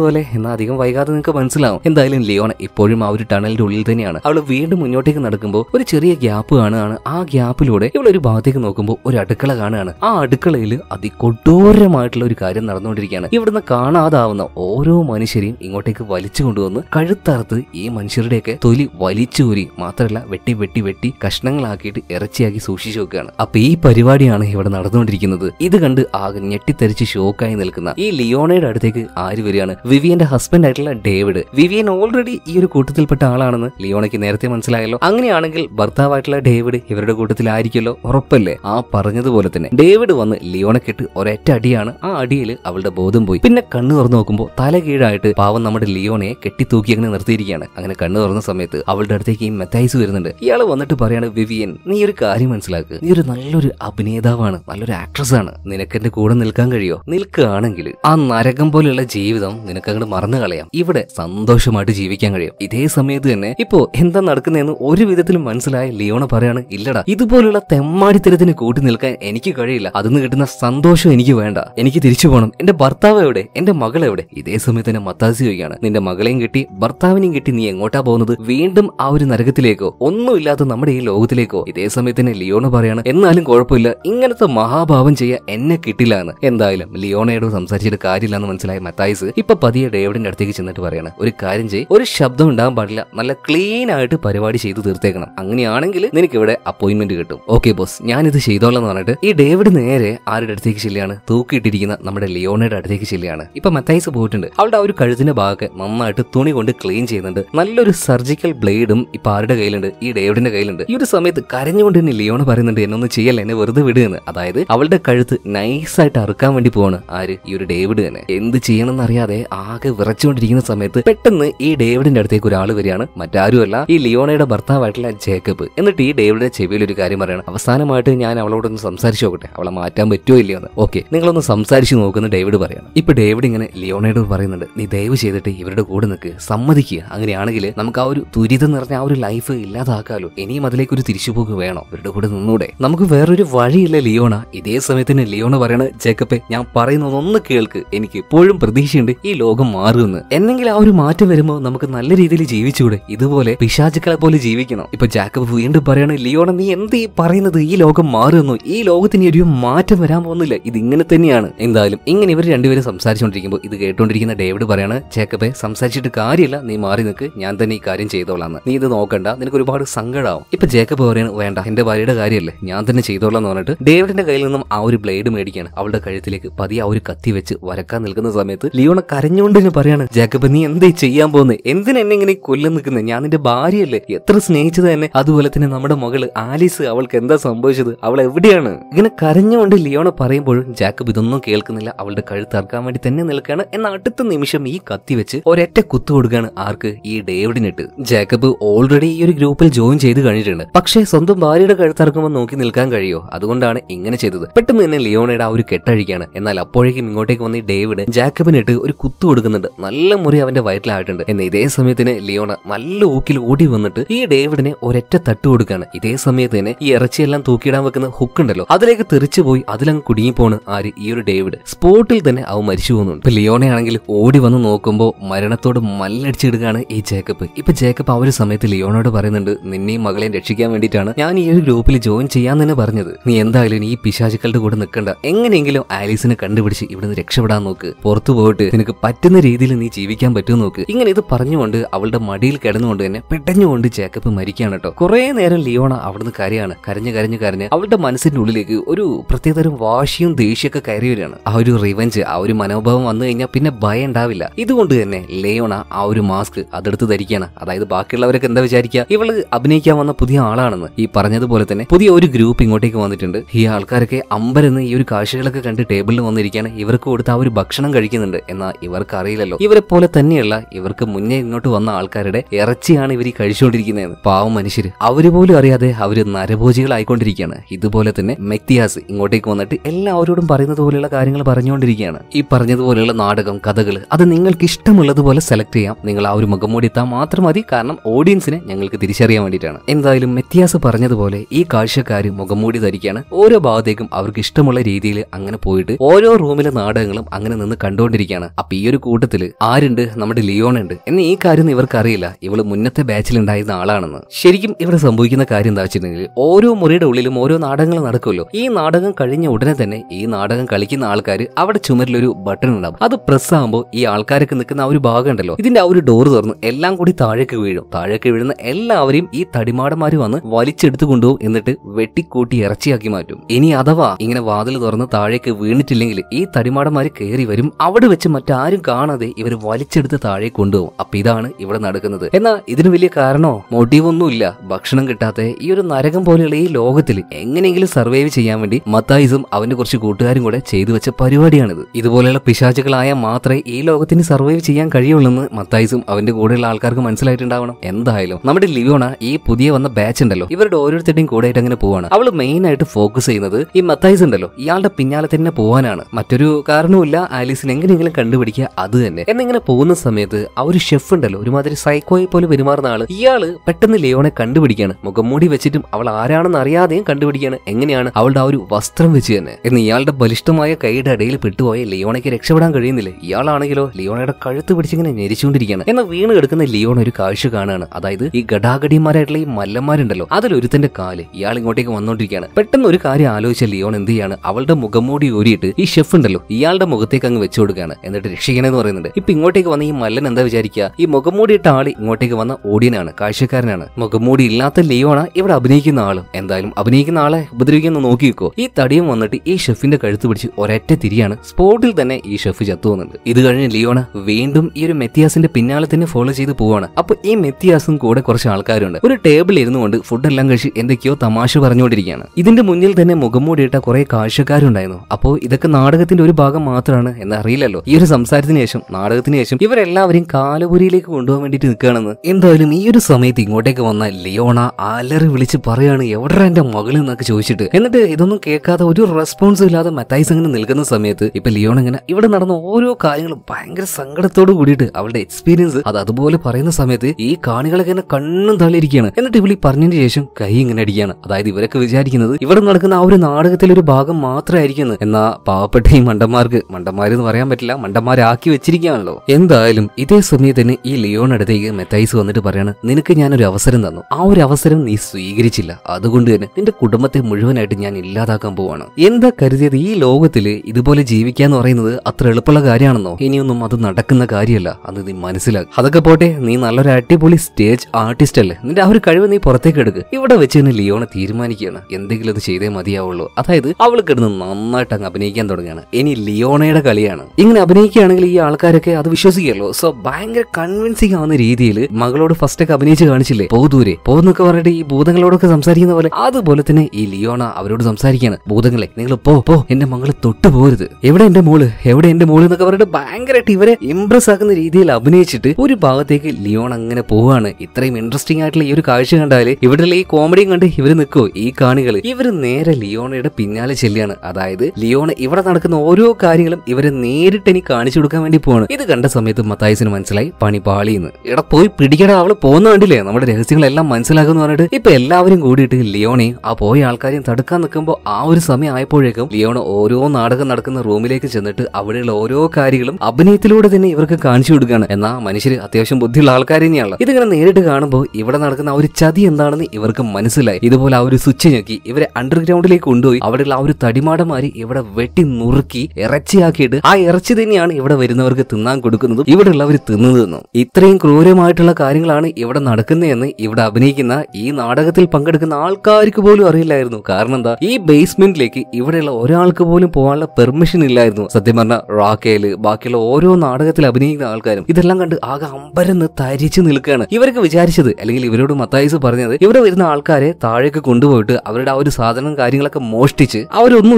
പോലെ എന്നാ അധികം വൈകാതെ നിങ്ങൾക്ക് മനസ്സിലാവും എന്തായാലും ലിയോണ ഇപ്പോഴും ആ ഒരു ടണലിന്റെ ഉള്ളിൽ തന്നെയാണ് അവൾ വീണ്ടും മുന്നോട്ടേക്ക് നടക്കുമ്പോൾ ഒരു ചെറിയ ഗ്യാപ്പ് കാണുകയാണ് ആ ഗ്യാപ്പിലൂടെ ഇവൾ ഒരു ഭാഗത്തേക്ക് നോക്കുമ്പോൾ ഒരു അടുക്കള കാണുകയാണ് ആ അടുക്കളയിൽ അതികൊടൂരമായിട്ടുള്ള ഒരു കാര്യം നടന്നുകൊണ്ടിരിക്കുകയാണ് ഇവിടുന്ന് കാണാതാവുന്ന ഓരോ മനുഷ്യരെയും ഇങ്ങോട്ടേക്ക് വലിച്ചു കൊണ്ടുവന്ന് കഴുത്തറുത്ത് ഈ മനുഷ്യരുടെയൊക്കെ തൊലി വലിച്ചൂരി മാത്രമല്ല വെട്ടി വെട്ടി വെട്ടി കഷ്ണങ്ങളാക്കിയിട്ട് ഇറച്ചിയാക്കി സൂക്ഷിച്ചു വെക്കുകയാണ് അപ്പൊ ഈ പരിപാടിയാണ് ഇവിടെ നടന്നുകൊണ്ടിരിക്കുന്നത് ഇത് കണ്ട് ആകെ ഞെട്ടിത്തെറിച്ച് ഷോക്കായി നിൽക്കുന്ന ഈ ലിയോണയുടെ അടുത്തേക്ക് ആര് വരികയാണ് വിവിയന്റെ ഹസ്ബൻഡ് ആയിട്ടുള്ള ഡേവിഡ് വിവിയൻ ഓൾറെഡി ഈ ഒരു കൂട്ടത്തിൽപ്പെട്ട ആളാണെന്ന് ലിയോണയ്ക്ക് നേരത്തെ മനസ്സിലായല്ലോ അങ്ങനെയാണെങ്കിൽ ഭർത്താവായിട്ടുള്ള ഡേവിഡ് ഇവരുടെ കൂട്ടത്തിലായിരിക്കുമല്ലോ ഉറപ്പല്ലേ ആ പറഞ്ഞതുപോലെ തന്നെ ഡേവിഡ് വന്ന് ലിയോണക്കിട്ട് ഒരൊറ്റ അടിയാണ് ആ അടിയിൽ അവളുടെ ബോധം പോയി പിന്നെ കണ്ണു തുറന്നു നോക്കുമ്പോൾ തല കീഴായിട്ട് പാവം നമ്മുടെ ലിയോനെ കെട്ടിത്തൂക്കി അങ്ങനെ നിർത്തിയിരിക്കുകയാണ് അങ്ങനെ കണ്ണു തുറന്ന സമയത്ത് അവളുടെ അടുത്തേക്ക് ഈ മെത്തൈസ് വരുന്നുണ്ട് ഇയാള് വന്നിട്ട് പറയാണ് വിവിയൻ നീ ഒരു കാര്യം മനസ്സിലാക്ക് നീ ഒരു നല്ലൊരു അഭിനേതാവാണ് നല്ലൊരു ആക്ട്രസ് ആണ് നിനക്ക് എന്റെ കൂടെ നിൽക്കാൻ കഴിയോ നിൽക്കുകയാണെങ്കിൽ ആ നരകം പോലെയുള്ള ജീവിതം നിനക്ക് അങ്ങോട്ട് മറന്നു കളയാം ഇവിടെ സന്തോഷമായിട്ട് ജീവിക്കാൻ കഴിയും ഇതേ സമയത്ത് തന്നെ ഇപ്പോ എന്താ നടക്കുന്നതെന്ന് ഒരു വിധത്തിലും മനസ്സിലായ ലിയോണ പറയാണ് ഇല്ലടാ ഇതുപോലുള്ള തെമ്മാടിത്തരത്തിന് കൂട്ടി നിൽക്കാൻ എനിക്ക് കഴിയില്ല അതിന് കിട്ടുന്ന സന്തോഷം എനിക്ക് വേണ്ട എനിക്ക് തിരിച്ചു പോകണം എന്റെ ഭർത്താവ് എവിടെ എന്റെ മകൾ എവിടെ ഇതേ സമയത്ത് തന്നെ മത്താസി ചോദിക്കുകയാണ് നിന്റെ മകളെയും കിട്ടി ഭർത്താവിനെയും കിട്ടി നീ എങ്ങോട്ടാ പോകുന്നത് വീണ്ടും ആ ഒരു നരകത്തിലേക്കോ ഒന്നുമില്ലാത്ത നമ്മുടെ ഈ ലോകത്തിലേക്കോ ഇതേ സമയത്ത് തന്നെ ലിയോണ പറയാണ് എന്നാലും കുഴപ്പമില്ല ഇങ്ങനത്തെ മഹാഭാവം ചെയ്യാൻ എന്നെ കിട്ടില്ല എന്ന് എന്തായാലും ലിയോണയോട് സംസാരിച്ചിട്ട് കാര്യമില്ല എന്ന് മനസ്സിലായ മത്തായിസ് ഇപ്പൊ പതിയെ ഡേവിഡിന്റെ അടുത്തേക്ക് ചെന്നിട്ട് പറയാണ് ഒരു കാര്യം ചെയ്യും ഒരു ശബ്ദം ഉണ്ടാകാൻ പാടില്ല നല്ല ക്ലീൻ ആയിട്ട് പരിപാടി ചെയ്തു തീർത്തേക്കണം അങ്ങനെയാണെങ്കിൽ നിനക്ക് ഇവിടെ അപ്പോയിന്റ്മെന്റ് കിട്ടും ഓക്കെ ബോസ് ഞാനിത് ചെയ്തോളാം എന്ന് പറഞ്ഞിട്ട് ഈ ഡേവിഡ് നേരെ ആരുടെ അടുത്തേക്ക് ചെല്ലുകയാണ് തൂക്കിയിട്ടിരിക്കുന്ന നമ്മുടെ ലിയോണയുടെ അടുത്തേക്ക് ചെല്ലുകയാണ് ഇപ്പൊ മത്തൈസ് പോയിട്ടുണ്ട് അവളുടെ ആ ഒരു കഴുത്തിന്റെ ഭാഗമൊക്കെ നന്നായിട്ട് തുണി കൊണ്ട് ക്ലീൻ ചെയ്യുന്നുണ്ട് നല്ലൊരു സർജിക്കൽ ബ്ലേഡും ഇപ്പൊ ആരുടെ കയ്യിലുണ്ട് ഈ ഡേവിഡിന്റെ കയ്യിലുണ്ട് ഈ ഒരു സമയത്ത് കരഞ്ഞുകൊണ്ട് തന്നെ ലിയോണ പറയുന്നുണ്ട് ഒന്ന് ചെയ്യല്ല എന്നെ വെറുതെ വിടുകയെന്ന് അതായത് അവളുടെ കഴുത്ത് നൈസായിട്ട് അറുക്കാൻ വേണ്ടി പോവാണ് ആര് ഈ ഒരു ഡേവിഡ് തന്നെ എന്ത് ചെയ്യണമെന്ന് അറിയാതെ ആകെ വിറച്ചുകൊണ്ടിരിക്കുന്ന സമയത്ത് പെട്ടെന്ന് ഈ ഡേവിഡിന്റെ അടുത്തേക്ക് ഒരാൾ വരികയാണ് മറ്റാരുമല്ല ഈ ലിയോണയുടെ ഭർത്താവായിട്ടുള്ള ജേക്കബ് എന്നിട്ട് ഈ ഡേവിഡിന്റെ ചെവിയിൽ ഒരു കാര്യം പറയണം അവസാനമായിട്ട് ഞാൻ അവളോടൊന്ന് സംസാരിച്ചു നോക്കട്ടെ അവളെ മാറ്റാൻ പറ്റുമോ ഇല്ലയോ എന്ന് ഓക്കെ നിങ്ങളൊന്ന് സംസാരിച്ചു നോക്കുന്ന എന്ന് ഡേവിഡ് പറയണം ഇപ്പൊ ഡേവിഡ് ഇങ്ങനെ ലിയോണയോട് പറയുന്നുണ്ട് നീ ദയവ് ചെയ്തിട്ട് ഇവരുടെ കൂടെ നിൽക്ക് സമ്മതിക്കുക അങ്ങനെയാണെങ്കിൽ നമുക്ക് ആ ഒരു ദുരിതം നിറഞ്ഞ ആ ഒരു ലൈഫ് ഇല്ലാതാക്കാലോ ഇനിയും അതിലേക്ക് ഒരു തിരിച്ചുപോക്ക് വേണോ ഇവരുടെ കൂടെ നിന്നൂടെ നമുക്ക് വേറൊരു വഴിയില്ല ലിയോണ ഇതേ സമയത്തിന് ലിയോണ പറയണ ജേക്കപ്പെ ഞാൻ പറയുന്നതൊന്ന് കേൾക്ക് എനിക്ക് ഇപ്പോഴും പ്രതീക്ഷയുണ്ട് ഈ ലോകം മാറുമെന്ന് എന്നെങ്കിലും ആ ഒരു മാറ്റം വരുമ്പോ നമുക്ക് നല്ല രീതിയിൽ ജീവിച്ചൂടെ ഇതുപോലെ പിശാചുക്കളെ പോലെ ജീവിക്കണം ഇപ്പൊ ജാക്കബ് വീണ്ടും പറയണ ലിയോണ നീ എന്ത് പറയുന്നത് ഈ ലോകം മാറുന്നു ഈ ലോകത്തിന് ഒരു മാറ്റം വരാൻ പോകുന്നില്ല ഇത് ഇങ്ങനെ തന്നെയാണ് എന്തായാലും ഇങ്ങനെ ഇവർ രണ്ടുപേരും സംസാരിച്ചുകൊണ്ടിരിക്കുമ്പോൾ ഇത് കേട്ടുകൊണ്ടിരിക്കുന്ന ഡേവിഡ് പറയാണ് ചേക്കബെ സംസാരിച്ചിട്ട് കാര്യമില്ല നീ മാറി നിൽക്ക് ഞാൻ തന്നെ ഈ കാര്യം ചെയ്തോളാം നീ ഇത് നോക്കണ്ട നിനക്ക് ഒരുപാട് സങ്കടമാവും ഇപ്പൊ ജേക്കബ് പറയാണ് വേണ്ട എന്റെ ഭാര്യയുടെ കാര്യമല്ലേ ഞാൻ തന്നെ ചെയ്തോളാം എന്ന് പറഞ്ഞിട്ട് ഡേവിഡിന്റെ കയ്യിൽ നിന്നും ആ ഒരു ബ്ലേഡ് മേടിക്കാണ് അവളുടെ കഴുത്തിലേക്ക് പതിയെ ആ ഒരു കത്തി വെച്ച് വരക്കാൻ നിൽക്കുന്ന സമയത്ത് ലിയോണ കരഞ്ഞുകൊണ്ട് തന്നെ പറയാണ് ജേക്കബ് നീ എന്തേ ചെയ്യാൻ പോകുന്നത് എന്തിനാ എന്നെ ഇങ്ങനെ കൊല്ലം നിൽക്കുന്നത് ഞാൻ നിന്റെ ഭാര്യയല്ലേ എത്ര സ്നേഹിച്ചത് തന്നെ അതുപോലെ തന്നെ നമ്മുടെ മകള് ആലീസ് അവൾക്ക് എന്താ സംഭവിച്ചത് അവൾ എവിടെയാണ് ഇങ്ങനെ കരഞ്ഞുകൊണ്ട് ലിയോണ പറയുമ്പോഴും ജാക്കബ് ഇതൊന്നും കേൾക്കുന്നില്ല അവളുടെ കഴുത്ത് അറക്കാൻ വേണ്ടി തന്നെ നിൽക്കുകയാണ് എന്ന അടുത്ത നിമിഷം ഈ കത്തി വെച്ച് ഒരൊറ്റ കുത്തു കൊടുക്കുകയാണ് ആർക്ക് ഈ ഡേവിഡിനിട്ട് ജേക്കബ് ഓൾറെഡി ഈ ഒരു ഗ്രൂപ്പിൽ ജോയിൻ ചെയ്ത് കഴിഞ്ഞിട്ടുണ്ട് പക്ഷേ സ്വന്തം ഭാര്യയുടെ കഴുത്തറക്കുമ്പോൾ നോക്കി നിൽക്കാൻ കഴിയോ അതുകൊണ്ടാണ് ഇങ്ങനെ ചെയ്തത് പെട്ടെന്ന് തന്നെ ലിയോണയുടെ ആ ഒരു കെട്ടഴിക്കാണ് എന്നാൽ അപ്പോഴേക്കും ഇങ്ങോട്ടേക്ക് വന്ന ഡേവിഡ് ജാക്കബിനിട്ട് ഒരു കുത്തു കൊടുക്കുന്നുണ്ട് നല്ല മുറി അവന്റെ വയറ്റിലായിട്ടുണ്ട് എന്ന ഇതേ സമയത്തിന് ലിയോണ നല്ല ഊക്കിൽ ഓടി വന്നിട്ട് ഈ ഡേവിഡിനെ ഒരൊറ്റ തട്ട് കൊടുക്കുകയാണ് ഇതേ സമയത്ത് തന്നെ ഈ ഇറച്ചിയെല്ലാം തൂക്കിയിടാൻ വെക്കുന്ന ഹുക്ക് ഉണ്ടല്ലോ അതിലേക്ക് തെറിച്ചു പോയി അതിലങ്ങ് കുടുങ്ങിപ്പോണ് ആര് ഈ ഒരു ഡേവിഡ് സ്പോ സ്പോട്ടിൽ തന്നെ അവൻ മരിച്ചു പോകുന്നുണ്ട് ഇപ്പൊ ലിയോണെ ആണെങ്കിൽ ഓടി വന്ന് നോക്കുമ്പോൾ മരണത്തോട് മല്ലടിച്ചെടുക്കുകയാണ് ഈ ജേക്കബ് ഇപ്പൊ ജേക്കബ് ആ ഒരു സമയത്ത് ലിയോണോട് പറയുന്നുണ്ട് നിന്നെയും മകളെയും രക്ഷിക്കാൻ വേണ്ടിയിട്ടാണ് ഞാൻ ഈ ഒരു ഗ്രൂപ്പിൽ ജോയിൻ ചെയ്യാൻ തന്നെ പറഞ്ഞത് നീ എന്തായാലും ഈ പിശാചുക്കളുടെ കൂടെ നിൽക്കണ്ട എങ്ങനെയെങ്കിലും ആലീസിനെ കണ്ടുപിടിച്ച് ഇവിടുന്ന് രക്ഷപ്പെടാൻ നോക്ക് പുറത്തു പോയിട്ട് നിനക്ക് പറ്റുന്ന രീതിയിൽ നീ ജീവിക്കാൻ പറ്റുമോ നോക്ക് ഇങ്ങനെ ഇത് പറഞ്ഞുകൊണ്ട് അവളുടെ മടിയിൽ കിടന്നുകൊണ്ട് തന്നെ പെട്ടഞ്ഞുകൊണ്ട് ജേക്കബ് മരിക്കുകയാണ് കേട്ടോ കുറെ നേരം ലിയോണ അവിടുന്ന് കരയാണ് കരഞ്ഞ് കരഞ്ഞ് കരഞ്ഞ് അവളുടെ മനസ്സിന്റെ ഉള്ളിലേക്ക് ഒരു പ്രത്യേകതരം വാശിയും ദേഷ്യമൊക്കെ കയറി വരികയാണ് ആ ഒരു റിവഞ്ച് ആ ഒരു മനോഭാവം വന്നു കഴിഞ്ഞാൽ പിന്നെ ഭയം ഉണ്ടാവില്ല ഇതുകൊണ്ട് തന്നെ ലേയോണ ആ ഒരു മാസ്ക് അതെടുത്ത് ധരിക്കുകയാണ് അതായത് ബാക്കിയുള്ളവരൊക്കെ എന്താ വിചാരിക്കുക ഇവള് അഭിനയിക്കാൻ വന്ന പുതിയ ആളാണെന്ന് ഈ പറഞ്ഞതുപോലെ തന്നെ പുതിയ ഒരു ഗ്രൂപ്പ് ഇങ്ങോട്ടേക്ക് വന്നിട്ടുണ്ട് ഈ ആൾക്കാരൊക്കെ അമ്പരന്ന് ഈ ഒരു കാഴ്ചകളൊക്കെ കണ്ട് ടേബിളിൽ വന്നിരിക്കുകയാണ് ഇവർക്ക് കൊടുത്ത് ആ ഒരു ഭക്ഷണം കഴിക്കുന്നുണ്ട് എന്നാൽ ഇവർക്ക് അറിയില്ലല്ലോ ഇവരെ പോലെ തന്നെയുള്ള ഇവർക്ക് മുന്നേ ഇങ്ങോട്ട് വന്ന ആൾക്കാരുടെ ഇറച്ചിയാണ് ഇവർ കഴിച്ചുകൊണ്ടിരിക്കുന്നത് പാവം മനുഷ്യർ അവര് പോലും അറിയാതെ അവര് നരഭോജികളായിക്കൊണ്ടിരിക്കുകയാണ് ഇതുപോലെ തന്നെ മെക്തിയാസ് ഇങ്ങോട്ടേക്ക് വന്നിട്ട് എല്ലാവരോടും പറയുന്നത് പോലെയുള്ള കാര്യങ്ങൾ പറഞ്ഞു പറഞ്ഞുകൊണ്ടിരിക്കുകയാണ് ഈ പറഞ്ഞതുപോലെയുള്ള നാടകം കഥകൾ അത് നിങ്ങൾക്ക് ഇഷ്ടമുള്ളതുപോലെ സെലക്ട് ചെയ്യാം നിങ്ങൾ ആ ഒരു മൂടി എത്താൻ മാത്രം മതി കാരണം ഓഡിയൻസിനെ ഞങ്ങൾക്ക് തിരിച്ചറിയാൻ വേണ്ടിയിട്ടാണ് എന്തായാലും മെത്തിയാസ് പറഞ്ഞതുപോലെ ഈ കാഴ്ചക്കാർ മൂടി ധരിക്കുകയാണ് ഓരോ ഭാഗത്തേക്കും അവർക്ക് ഇഷ്ടമുള്ള രീതിയിൽ അങ്ങനെ പോയിട്ട് ഓരോ റൂമിലെ നാടകങ്ങളും അങ്ങനെ നിന്ന് കണ്ടുകൊണ്ടിരിക്കുകയാണ് അപ്പൊ ഈ ഒരു കൂട്ടത്തിൽ ആരുണ്ട് നമ്മുടെ ലിയോൺ ഉണ്ട് എന്ന് ഈ കാര്യം ഇവർക്ക് അറിയില്ല ഇവള് മുന്നത്തെ ബാച്ചിൽ ഉണ്ടായിരുന്ന ആളാണെന്ന് ശരിക്കും ഇവിടെ സംഭവിക്കുന്ന കാര്യം എന്താ വെച്ചിട്ടുണ്ടെങ്കിൽ ഓരോ മുറിയുടെ ഉള്ളിലും ഓരോ നാടകങ്ങൾ നടക്കുമല്ലോ ഈ നാടകം കഴിഞ്ഞ ഉടനെ തന്നെ ഈ നാടകം കളിക്കുന്ന ആൾക്കാർ അവിടെ ചുമരിലൊരു ബട്ടൺ ഉണ്ടാവും അത് പ്രസ് ആകുമ്പോൾ ഈ ആൾക്കാരൊക്കെ നിൽക്കുന്ന ആ ഒരു ഭാഗം ഉണ്ടല്ലോ ഇതിന്റെ ആ ഒരു ഡോർ തുറന്ന് എല്ലാം കൂടി താഴേക്ക് വീഴും താഴേക്ക് വീഴുന്ന എല്ലാവരെയും ഈ തടിമാടന്മാര് വന്ന് വലിച്ചെടുത്ത് കൊണ്ടുപോകും എന്നിട്ട് വെട്ടിക്കൂട്ടി ഇറച്ചിയാക്കി മാറ്റും ഇനി അഥവാ ഇങ്ങനെ വാതിൽ തുറന്ന് താഴേക്ക് വീണിട്ടില്ലെങ്കിൽ ഈ തടിമാടന്മാര് കയറി വരും അവിടെ വെച്ച് മറ്റാരും കാണാതെ ഇവർ വലിച്ചെടുത്ത് താഴെ കൊണ്ടുപോകും അപ്പൊ ഇതാണ് ഇവിടെ നടക്കുന്നത് എന്നാൽ ഇതിന് വലിയ കാരണോ മോട്ടീവൊന്നുമില്ല ഭക്ഷണം കിട്ടാത്ത ഈ ഒരു നരകം പോലെയുള്ള ഈ ലോകത്തിൽ എങ്ങനെയെങ്കിലും സർവൈവ് ചെയ്യാൻ വേണ്ടി മത്തായിസും അവന്റെ കുറച്ച് കൂട്ടുകാരും കൂടെ ചെയ്തു വെച്ച പരിപാടി പരിപാടിയാണിത് ഇതുപോലെയുള്ള പിശാചുകളായ മാത്രമേ ഈ ലോകത്തിന് സർവൈവ് ചെയ്യാൻ എന്ന് മത്തായിസും അവന്റെ കൂടെയുള്ള ആൾക്കാർക്ക് മനസ്സിലായിട്ടുണ്ടാവണം എന്തായാലും നമ്മുടെ ലിയോണ ഈ പുതിയ വന്ന ബാച്ച് ഉണ്ടല്ലോ ഇവരുടെ ഓരോരുത്തരുടെയും കൂടെ ആയിട്ട് അങ്ങനെ പോവാണ് അവൾ മെയിൻ ആയിട്ട് ഫോക്കസ് ചെയ്യുന്നത് ഈ മത്തായിസ് ഉണ്ടല്ലോ ഇയാളുടെ പിന്നാലെ തന്നെ പോവാനാണ് മറ്റൊരു കാരണവുമില്ല ആലീസിനെ എങ്ങനെയെങ്കിലും കണ്ടുപിടിക്കുക അത് തന്നെ എന്നിങ്ങനെ പോകുന്ന സമയത്ത് ആ ഒരു ഷെഫ് ഉണ്ടല്ലോ ഒരുമാതിരി സൈക്കോയെ പോലെ പെരുമാറുന്ന ആള് ഇയാള് പെട്ടെന്ന് ലിയോണെ കണ്ടുപിടിക്കുകയാണ് മുഖം മൂടി വെച്ചിട്ടും അവൾ ആരാണെന്ന് അറിയാതെയും കണ്ടുപിടിക്കുകയാണ് എങ്ങനെയാണ് അവളുടെ ആ ഒരു വസ്ത്രം വെച്ച് തന്നെ എന്ന് ഇയാളുടെ ബലിഷ്ഠമായ കൈയുടെ ഇടയിൽ പെട്ടുപോയ ലിയോണയ്ക്ക് രക്ഷപ്പെടാൻ കഴിയുന്നില്ല ഇയാളാണെങ്കിലോ ലിയോണയുടെ കഴുത്ത് പിടിച്ചിങ്ങനെ ഞെരിച്ചുകൊണ്ടിരിക്കുകയാണ് എന്നാൽ വീണ് കിടക്കുന്ന ലിയോൺ ഒരു കാഴ്ച കാണുകയാണ് അതായത് ഈ ഗടാഗടിമാരായിട്ടുള്ള ഈ മല്ലന്മാരുണ്ടല്ലോ അതിലൊരുത്തന്റെ കാല് ഇയാൾ ഇങ്ങോട്ടേക്ക് വന്നുകൊണ്ടിരിക്കുകയാണ് പെട്ടെന്ന് ഒരു കാര്യം ആലോചിച്ച ലിയോൺ എന്ത് ചെയ്യാണ് അവളുടെ മൂടി ഊരിയിട്ട് ഈ ഷെഫ് ഉണ്ടല്ലോ ഇയാളുടെ മുഖത്തേക്ക് അങ്ങ് വെച്ചു കൊടുക്കുകയാണ് എന്നിട്ട് രക്ഷിക്കണമെന്ന് പറയുന്നുണ്ട് ഇപ്പൊ ഇങ്ങോട്ടേക്ക് വന്ന ഈ മല്ലൻ എന്താ വിചാരിക്കുക ഈ മുഖം മൂടിയിട്ട ആള് ഇങ്ങോട്ടേക്ക് വന്ന ഓടിയനാണ് കാഴ്ചക്കാരനാണ് മൂടി ഇല്ലാത്ത ലിയോണ ഇവിടെ അഭിനയിക്കുന്ന ആളും എന്തായാലും അഭിനയിക്കുന്ന ആളെ നോക്കി നോക്കിക്കോ ഈ തടിയും വന്നിട്ട് ഈ ഷെഫിന്റെ കഴുത്ത് പിടിച്ച് ഒരൊറ്റ തിരിയാണ് തന്നെയാണ് സ്പോട്ടിൽ തന്നെ ഈ ഷെഫ് ചത്തു പോകുന്നത് ഇത് കഴിഞ്ഞ് ലിയോണ വീണ്ടും ഈ ഒരു മെത്തിയാസിന്റെ പിന്നാലെ തന്നെ ഫോളോ ചെയ്ത് പോവാണ് അപ്പൊ ഈ മെത്തിയാസും കൂടെ കുറച്ച് ആൾക്കാരുണ്ട് ഒരു ടേബിൾ ഇരുന്നു കൊണ്ട് ഫുഡെല്ലാം കഴിച്ച് എന്തൊക്കെയോ തമാശ പറഞ്ഞുകൊണ്ടിരിക്കുകയാണ് ഇതിന്റെ മുന്നിൽ തന്നെ മുഖം മൂടിയിട്ട കുറെ കാഴ്ചക്കാരുണ്ടായിരുന്നു അപ്പോൾ ഇതൊക്കെ നാടകത്തിന്റെ ഒരു ഭാഗം മാത്രമാണ് എന്നറിയില്ലല്ലോ ഈ ഒരു സംസാരത്തിന് ശേഷം നാടകത്തിന് ശേഷം ഇവരെല്ലാവരും കാലപുരിയിലേക്ക് കൊണ്ടുപോകാൻ വേണ്ടി നിൽക്കുകയാണെന്ന് എന്തായാലും ഈ ഒരു സമയത്ത് ഇങ്ങോട്ടേക്ക് വന്ന ലിയോണ അലറി വിളിച്ച് പറയാണ് എവിടെ എന്റെ മകളിൽ നിന്നൊക്കെ ചോദിച്ചിട്ട് എന്നിട്ട് ഇതൊന്നും കേൾക്കാതെ ഒരു റെസ്പോൺസ് ഇല്ലാതെ മെത്തായിസ് അങ്ങനെ നിൽക്കുന്ന സമയത്ത് സമയത്ത് ഇപ്പൊ ലിയോൺ ഇങ്ങനെ ഇവിടെ നടന്ന ഓരോ കാര്യങ്ങളും ഭയങ്കര സങ്കടത്തോട് കൂടിയിട്ട് അവളുടെ എക്സ്പീരിയൻസ് അത് അതുപോലെ പറയുന്ന സമയത്ത് ഈ കാണികളൊക്കെ എന്നെ കണ്ണും തള്ളിയിരിക്കുകയാണ് എന്നിട്ട് ഇവിളി പറഞ്ഞതിന് ശേഷം കൈ ഇങ്ങനെ അടിക്കുകയാണ് അതായത് ഇവരൊക്കെ വിചാരിക്കുന്നത് ഇവിടെ നടക്കുന്ന ആ ഒരു നാടകത്തിലെ ഒരു ഭാഗം മാത്രമായിരിക്കുന്നു എന്നാ പാവപ്പെട്ട ഈ മണ്ടന്മാർക്ക് മണ്ടന്മാർ എന്ന് പറയാൻ പറ്റില്ല മണ്ടന്മാരാക്കി വെച്ചിരിക്കുകയാണല്ലോ എന്തായാലും ഇതേ സമയത്ത് തന്നെ ഈ ലിയോൺ അടുത്തേക്ക് മെത്തൈസ് വന്നിട്ട് പറയാണ് നിനക്ക് ഞാനൊരു അവസരം തന്നു ആ ഒരു അവസരം നീ സ്വീകരിച്ചില്ല അതുകൊണ്ട് തന്നെ നിന്റെ കുടുംബത്തെ മുഴുവനായിട്ട് ഞാൻ ഇല്ലാതാക്കാൻ പോവാണ് എന്താ കരുതിയത് ഈ ലോകത്തില് ഇതുപോലെ ജീവിക്കാന്ന് പറയുന്നത് അത്ര എളുപ്പമുള്ള കാര്യമാണെന്നോ ഇനിയൊന്നും അത് നടക്കുന്ന കാര്യമല്ല അത് നീ മനസ്സിലാക്കും അതൊക്കെ പോട്ടെ നീ നല്ലൊരു അടിപൊളി സ്റ്റേജ് ആർട്ടിസ്റ്റ് അല്ലേ നിന്റെ ആ ഒരു കഴിവ് നീ പുറത്തേക്ക് എടുക്കുക ഇവിടെ വെച്ച് തന്നെ ലിയോണെ തീരുമാനിക്കുകയാണ് എന്തെങ്കിലും അത് ചെയ്തേ മതിയാവുള്ളൂ അതായത് അവൾക്ക് കിടന്ന് നന്നായിട്ട് അങ്ങ് അഭിനയിക്കാൻ തുടങ്ങുകയാണ് ഇനി ലിയോണയുടെ കളിയാണ് ഇങ്ങനെ അഭിനയിക്കുകയാണെങ്കിൽ ഈ ആൾക്കാരൊക്കെ അത് വിശ്വസിക്കുമല്ലോ സോ ഭയങ്കര കൺവിൻസിങ് ആവുന്ന രീതിയിൽ മകളോട് ഫസ്റ്റ് ഒക്കെ അഭിനയിച്ച് കാണിച്ചില്ലേ ദൂരെ പോകുന്നൊക്കെ പറഞ്ഞിട്ട് ഈ ഭൂതങ്ങളോടൊക്കെ സംസാരിക്കുന്ന പോലെ അതുപോലെ തന്നെ ഈ ലിയോണ അവരോട് സംസാരിക്കുകയാണ് ഭൂതങ്ങളെ നിങ്ങൾ പോ പോ എന്റെ മകള് തൊട്ടു പോരുത് എവിടെ എന്റെ മോള് എവിടെ എന്റെ മോള് എന്നൊക്കെ പറഞ്ഞിട്ട് ഭയങ്കരമായിട്ട് ഇവരെ ഇംപ്രസ് ആക്കുന്ന രീതിയിൽ അഭിനയിച്ചിട്ട് ഒരു ഭാഗത്തേക്ക് ലിയോൺ അങ്ങനെ പോവാണ് ഇത്രയും ഇൻട്രസ്റ്റിംഗ് ആയിട്ടുള്ള ഈ ഒരു കാഴ്ച കണ്ടാല് ഇവരുടെ ഈ കോമഡിയും കണ്ട് ഇവര് നിൽക്കുമോ ഈ കാണികൾ ഇവര് നേരെ ലിയോണയുടെ പിന്നാലെ ചെല്ലിയാണ് അതായത് ലിയോണ ഇവിടെ നടക്കുന്ന ഓരോ കാര്യങ്ങളും ഇവരെ നേരിട്ട് ഇനി കാണിച്ചു കൊടുക്കാൻ വേണ്ടി പോവാണ് ഇത് കണ്ട സമയത്ത് മത്തായസിന് മനസ്സിലായി പണി പാളിയെന്ന് ഇവിടെ പോയി പിടിക്കണ അവള് പോകുന്ന വേണ്ടില്ലേ നമ്മുടെ രഹസ്യങ്ങളെല്ലാം മനസ്സിലാക്കുമെന്ന് പറഞ്ഞിട്ട് ഇപ്പൊ എല്ലാവരും കൂടിയിട്ട് ലിയോണെയും ആ പോയ ആൾക്കാരെയും തടുക്കാൻ നിൽക്കുമ്പോൾ ആ ഒരു സമയം ആയപ്പോഴേക്കും ലിയോണ ഓരോ നാടകം നടക്കുന്ന എന്ന റൂമിലേക്ക് ചെന്നിട്ട് അവിടെയുള്ള ഓരോ കാര്യങ്ങളും അഭിനയത്തിലൂടെ തന്നെ ഇവർക്ക് കാണിച്ചു കൊടുക്കുകയാണ് എന്നാ മനുഷ്യർ അത്യാവശ്യം ബുദ്ധിയുള്ള ആൾക്കാർ തന്നെയാണ് ഇതിങ്ങനെ നേരിട്ട് കാണുമ്പോൾ ഇവിടെ നടക്കുന്ന ആ ഒരു ചതി എന്താണെന്ന് ഇവർക്ക് മനസ്സിലായി ഇതുപോലെ ആ ഒരു സ്വിച്ച് ഞെക്കി ഇവരെ അണ്ടർഗ്രൗണ്ടിലേക്ക് കൊണ്ടുപോയി അവിടെയുള്ള ആ ഒരു തടിമാടമാരി ഇവിടെ വെട്ടി നുറുക്കി ഇറച്ചിയാക്കിയിട്ട് ആ ഇറച്ചി തന്നെയാണ് ഇവിടെ വരുന്നവർക്ക് തിന്നാൻ കൊടുക്കുന്നതും ഇവിടെ ഉള്ളവർ തിന്നതെന്നും ഇത്രയും ക്രൂരമായിട്ടുള്ള കാര്യങ്ങളാണ് ഇവിടെ നടക്കുന്നതെന്ന് ഇവിടെ അഭിനയിക്കുന്ന ഈ നാടകത്തിൽ പങ്കെടുക്കുന്ന ആൾക്കാർക്ക് പോലും അറിയില്ലായിരുന്നു കാരണം എന്താ ഈ ബേസ്മെന്റിലേക്ക് ഇവിടെയുള്ള ഒരാൾക്ക് പോലും പോകാനുള്ള പെർമിഷൻ പെർമിഷൻ ഇല്ലായിരുന്നു സത്യം പറഞ്ഞ റാക്കേല് ബാക്കിയുള്ള ഓരോ നാടകത്തിൽ അഭിനയിക്കുന്ന ആൾക്കാരും ഇതെല്ലാം കണ്ട് ആകെ അമ്പരന്ന് തരിച്ചു നിൽക്കുകയാണ് ഇവരൊക്കെ വിചാരിച്ചത് അല്ലെങ്കിൽ ഇവരോട് മത്തായിസ് പറഞ്ഞത് ഇവിടെ വരുന്ന ആൾക്കാരെ താഴേക്ക് കൊണ്ടുപോയിട്ട് അവരുടെ ആ ഒരു സാധനം കാര്യങ്ങളൊക്കെ മോഷ്ടിച്ച്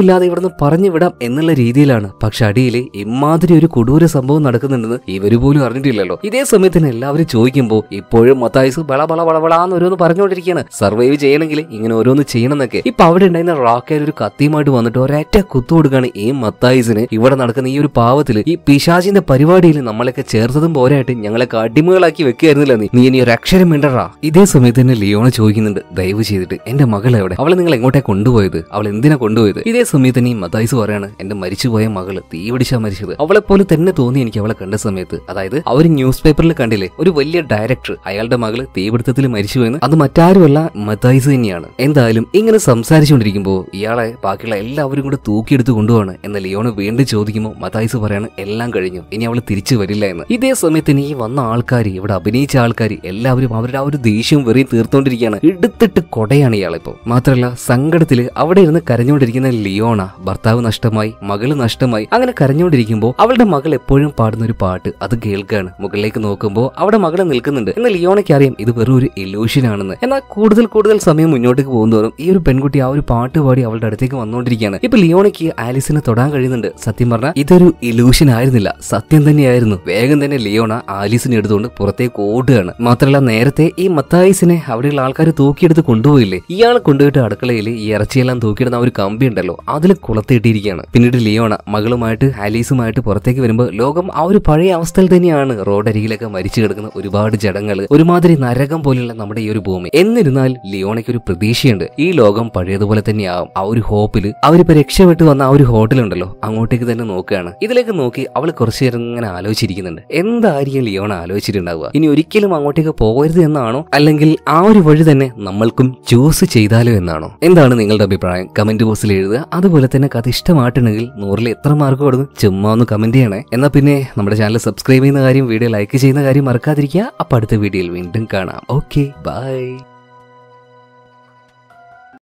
ഇല്ലാതെ ഇവിടുന്ന് പറഞ്ഞു വിടാം എന്നുള്ള രീതിയിലാണ് പക്ഷെ അടിയിൽ ഇമാതിരി ഒരു കൊടൂര സംഭവം നടക്കുന്നുണ്ടെന്ന് ഇവര് പോലും അറിഞ്ഞിട്ടില്ലല്ലോ ഇതേ സമയത്തിന് എല്ലാവരും ചോദിക്കുമ്പോൾ ഇപ്പോഴും മത്തായിസ് വള വള വള വളാന്ന് ഓരോന്ന് പറഞ്ഞുകൊണ്ടിരിക്കുകയാണ് സർവൈവ് ചെയ്യണമെങ്കിൽ ഇങ്ങനെ ഓരോന്ന് ചെയ്യണം എന്നൊക്കെ ഇപ്പൊ അവിടെ ഉണ്ടായിരുന്ന റാക്കേൽ ഒരു കത്തിയുമായിട്ട് വന്നിട്ട് ഒരേറ്റ കുത്തു കൊടുക്കുകയാണ് ഈ മത്ത സത്തായിസിന് ഇവിടെ നടക്കുന്ന ഈ ഒരു പാവത്തിൽ ഈ പിശാചിന്റെ പരിപാടിയിൽ നമ്മളൊക്കെ ചേർത്തതും പോരായിട്ട് ഞങ്ങളൊക്കെ അടിമകളാക്കി വെക്കുകയായിരുന്നില്ല നീ നീ ഇനി ഒരു അക്ഷരം മിണ്ടറാ ഇതേ സമയത്ത് തന്നെ ലിയോണ ചോദിക്കുന്നുണ്ട് ദയവ് ചെയ്തിട്ട് എന്റെ മകൾ എവിടെ അവളെ നിങ്ങൾ എങ്ങോട്ടേ കൊണ്ടുപോയത് അവൾ എന്തിനാ കൊണ്ടുപോയത് ഇതേ സമയത്ത് തന്നെ ഈ മത്തായിസ് പറയാണ് എന്റെ മരിച്ചുപോയ മകള് തീപിടിച്ചാ മരിച്ചത് അവളെ പോലെ തന്നെ തോന്നി എനിക്ക് അവളെ കണ്ട സമയത്ത് അതായത് അവർ ന്യൂസ് പേപ്പറിൽ കണ്ടില്ലേ ഒരു വലിയ ഡയറക്ടർ അയാളുടെ മകള് തീപിടുത്തത്തിൽ മരിച്ചു അത് മറ്റാരുമല്ല മതായിസ് തന്നെയാണ് എന്തായാലും ഇങ്ങനെ സംസാരിച്ചുകൊണ്ടിരിക്കുമ്പോൾ ഇയാളെ ബാക്കിയുള്ള എല്ലാവരും കൂടെ തൂക്കിയെടുത്ത് കൊണ്ടുപോകണം എന്ന ലിയോണ് വീണ്ടും ചോദിക്കുമ്പോൾ മതായിസ് പറയാണ് എല്ലാം കഴിഞ്ഞു ഇനി അവൾ തിരിച്ചു വരില്ല എന്ന് ഇതേ സമയത്തിന് ഈ വന്ന ആൾക്കാർ ഇവിടെ അഭിനയിച്ച ആൾക്കാർ എല്ലാവരും അവരുടെ ആ ഒരു ദേഷ്യം വെറിയും തീർത്തോണ്ടിരിക്കുകയാണ് എടുത്തിട്ട് കൊടയാണ് ഇയാളിപ്പോ മാത്രമല്ല സങ്കടത്തിൽ അവിടെ ഇരുന്ന് കരഞ്ഞുകൊണ്ടിരിക്കുന്ന ലിയോണ ഭർത്താവ് നഷ്ടമായി മകള് നഷ്ടമായി അങ്ങനെ കരഞ്ഞുകൊണ്ടിരിക്കുമ്പോൾ അവളുടെ മകൾ എപ്പോഴും പാടുന്ന ഒരു പാട്ട് അത് കേൾക്കാണ് മുകളിലേക്ക് നോക്കുമ്പോൾ അവിടെ മകള് നിൽക്കുന്നുണ്ട് എന്നാൽ ലിയോണയ്ക്ക് അറിയാം ഇത് വെറും ഒരു ഇലൂഷൻ ആണെന്ന് എന്നാൽ കൂടുതൽ കൂടുതൽ സമയം മുന്നോട്ടേക്ക് പോകുന്നതോറും ഈ ഒരു പെൺകുട്ടി ആ ഒരു പാട്ട് പാടി അവളുടെ അടുത്തേക്ക് വന്നുകൊണ്ടിരിക്കുകയാണ് ഇപ്പൊ ലിയോണയ്ക്ക് ആലിസിനെ തൊടാൻ കഴിയുന്നുണ്ട് സത്യം പറഞ്ഞാൽ ഇതൊരു ഇലൂഷൻ ആയിരുന്നില്ല സത്യം തന്നെയായിരുന്നു വേഗം തന്നെ ലിയോണ ആലീസിനെ എടുത്തുകൊണ്ട് പുറത്തേക്ക് ഓടുകയാണ് മാത്രമല്ല നേരത്തെ ഈ മത്തായിസിനെ അവിടെയുള്ള ആൾക്കാർ തൂക്കിയെടുത്ത് കൊണ്ടുപോയില്ലേ ഇയാൾ കൊണ്ടുപോയിട്ട് അടുക്കളയിൽ ഈ ഇറച്ചിയെല്ലാം തൂക്കിയിടുന്ന ഒരു കമ്പി ഉണ്ടല്ലോ അതിൽ കുളത്തിട്ടിരിക്കുകയാണ് പിന്നീട് ലിയോണ മകളുമായിട്ട് ആലീസുമായിട്ട് പുറത്തേക്ക് വരുമ്പോൾ ലോകം ആ ഒരു പഴയ അവസ്ഥയിൽ തന്നെയാണ് റോഡരികിലൊക്കെ മരിച്ചു കിടക്കുന്ന ഒരുപാട് ജടങ്ങൾ ഒരുമാതിരി നരകം പോലെയുള്ള നമ്മുടെ ഈ ഒരു ഭൂമി എന്നിരുന്നാൽ ലിയോണയ്ക്ക് ഒരു പ്രതീക്ഷയുണ്ട് ഈ ലോകം പഴയതുപോലെ തന്നെയാവും ആ ഒരു ഹോപ്പിൽ അവരിപ്പോ രക്ഷപ്പെട്ടു വന്ന ആ ഒരു ഹോട്ടലുണ്ടല്ലോ ലിയോ അങ്ങോട്ടേക്ക് തന്നെ നോക്കുകയാണ് ഇതിലേക്ക് നോക്കി അവൾ കുറച്ചു നേരം ഇങ്ങനെ ആലോചിച്ചിരിക്കുന്നുണ്ട് എന്തായിരിക്കും ലിയോൺ ആലോചിച്ചിട്ടുണ്ടാവുക ഇനി ഒരിക്കലും അങ്ങോട്ടേക്ക് പോകരുത് എന്നാണോ അല്ലെങ്കിൽ ആ ഒരു വഴി തന്നെ നമ്മൾക്കും ചൂസ് ചെയ്താലോ എന്നാണോ എന്താണ് നിങ്ങളുടെ അഭിപ്രായം കമന്റ് ബോക്സിൽ എഴുതുക അതുപോലെ തന്നെ കഥ ഇഷ്ടമായിട്ടുണ്ടെങ്കിൽ നൂറിൽ എത്ര മാർക്ക് കൊടുക്കും ചുമ്മാ ഒന്ന് കമന്റ് ചെയ്യണേ എന്നാൽ പിന്നെ നമ്മുടെ ചാനൽ സബ്സ്ക്രൈബ് ചെയ്യുന്ന കാര്യം വീഡിയോ ലൈക്ക് ചെയ്യുന്ന കാര്യം മറക്കാതിരിക്കുക അപ്പൊ അടുത്ത വീഡിയോയിൽ വീണ്ടും കാണാം ഓക്കെ ബൈ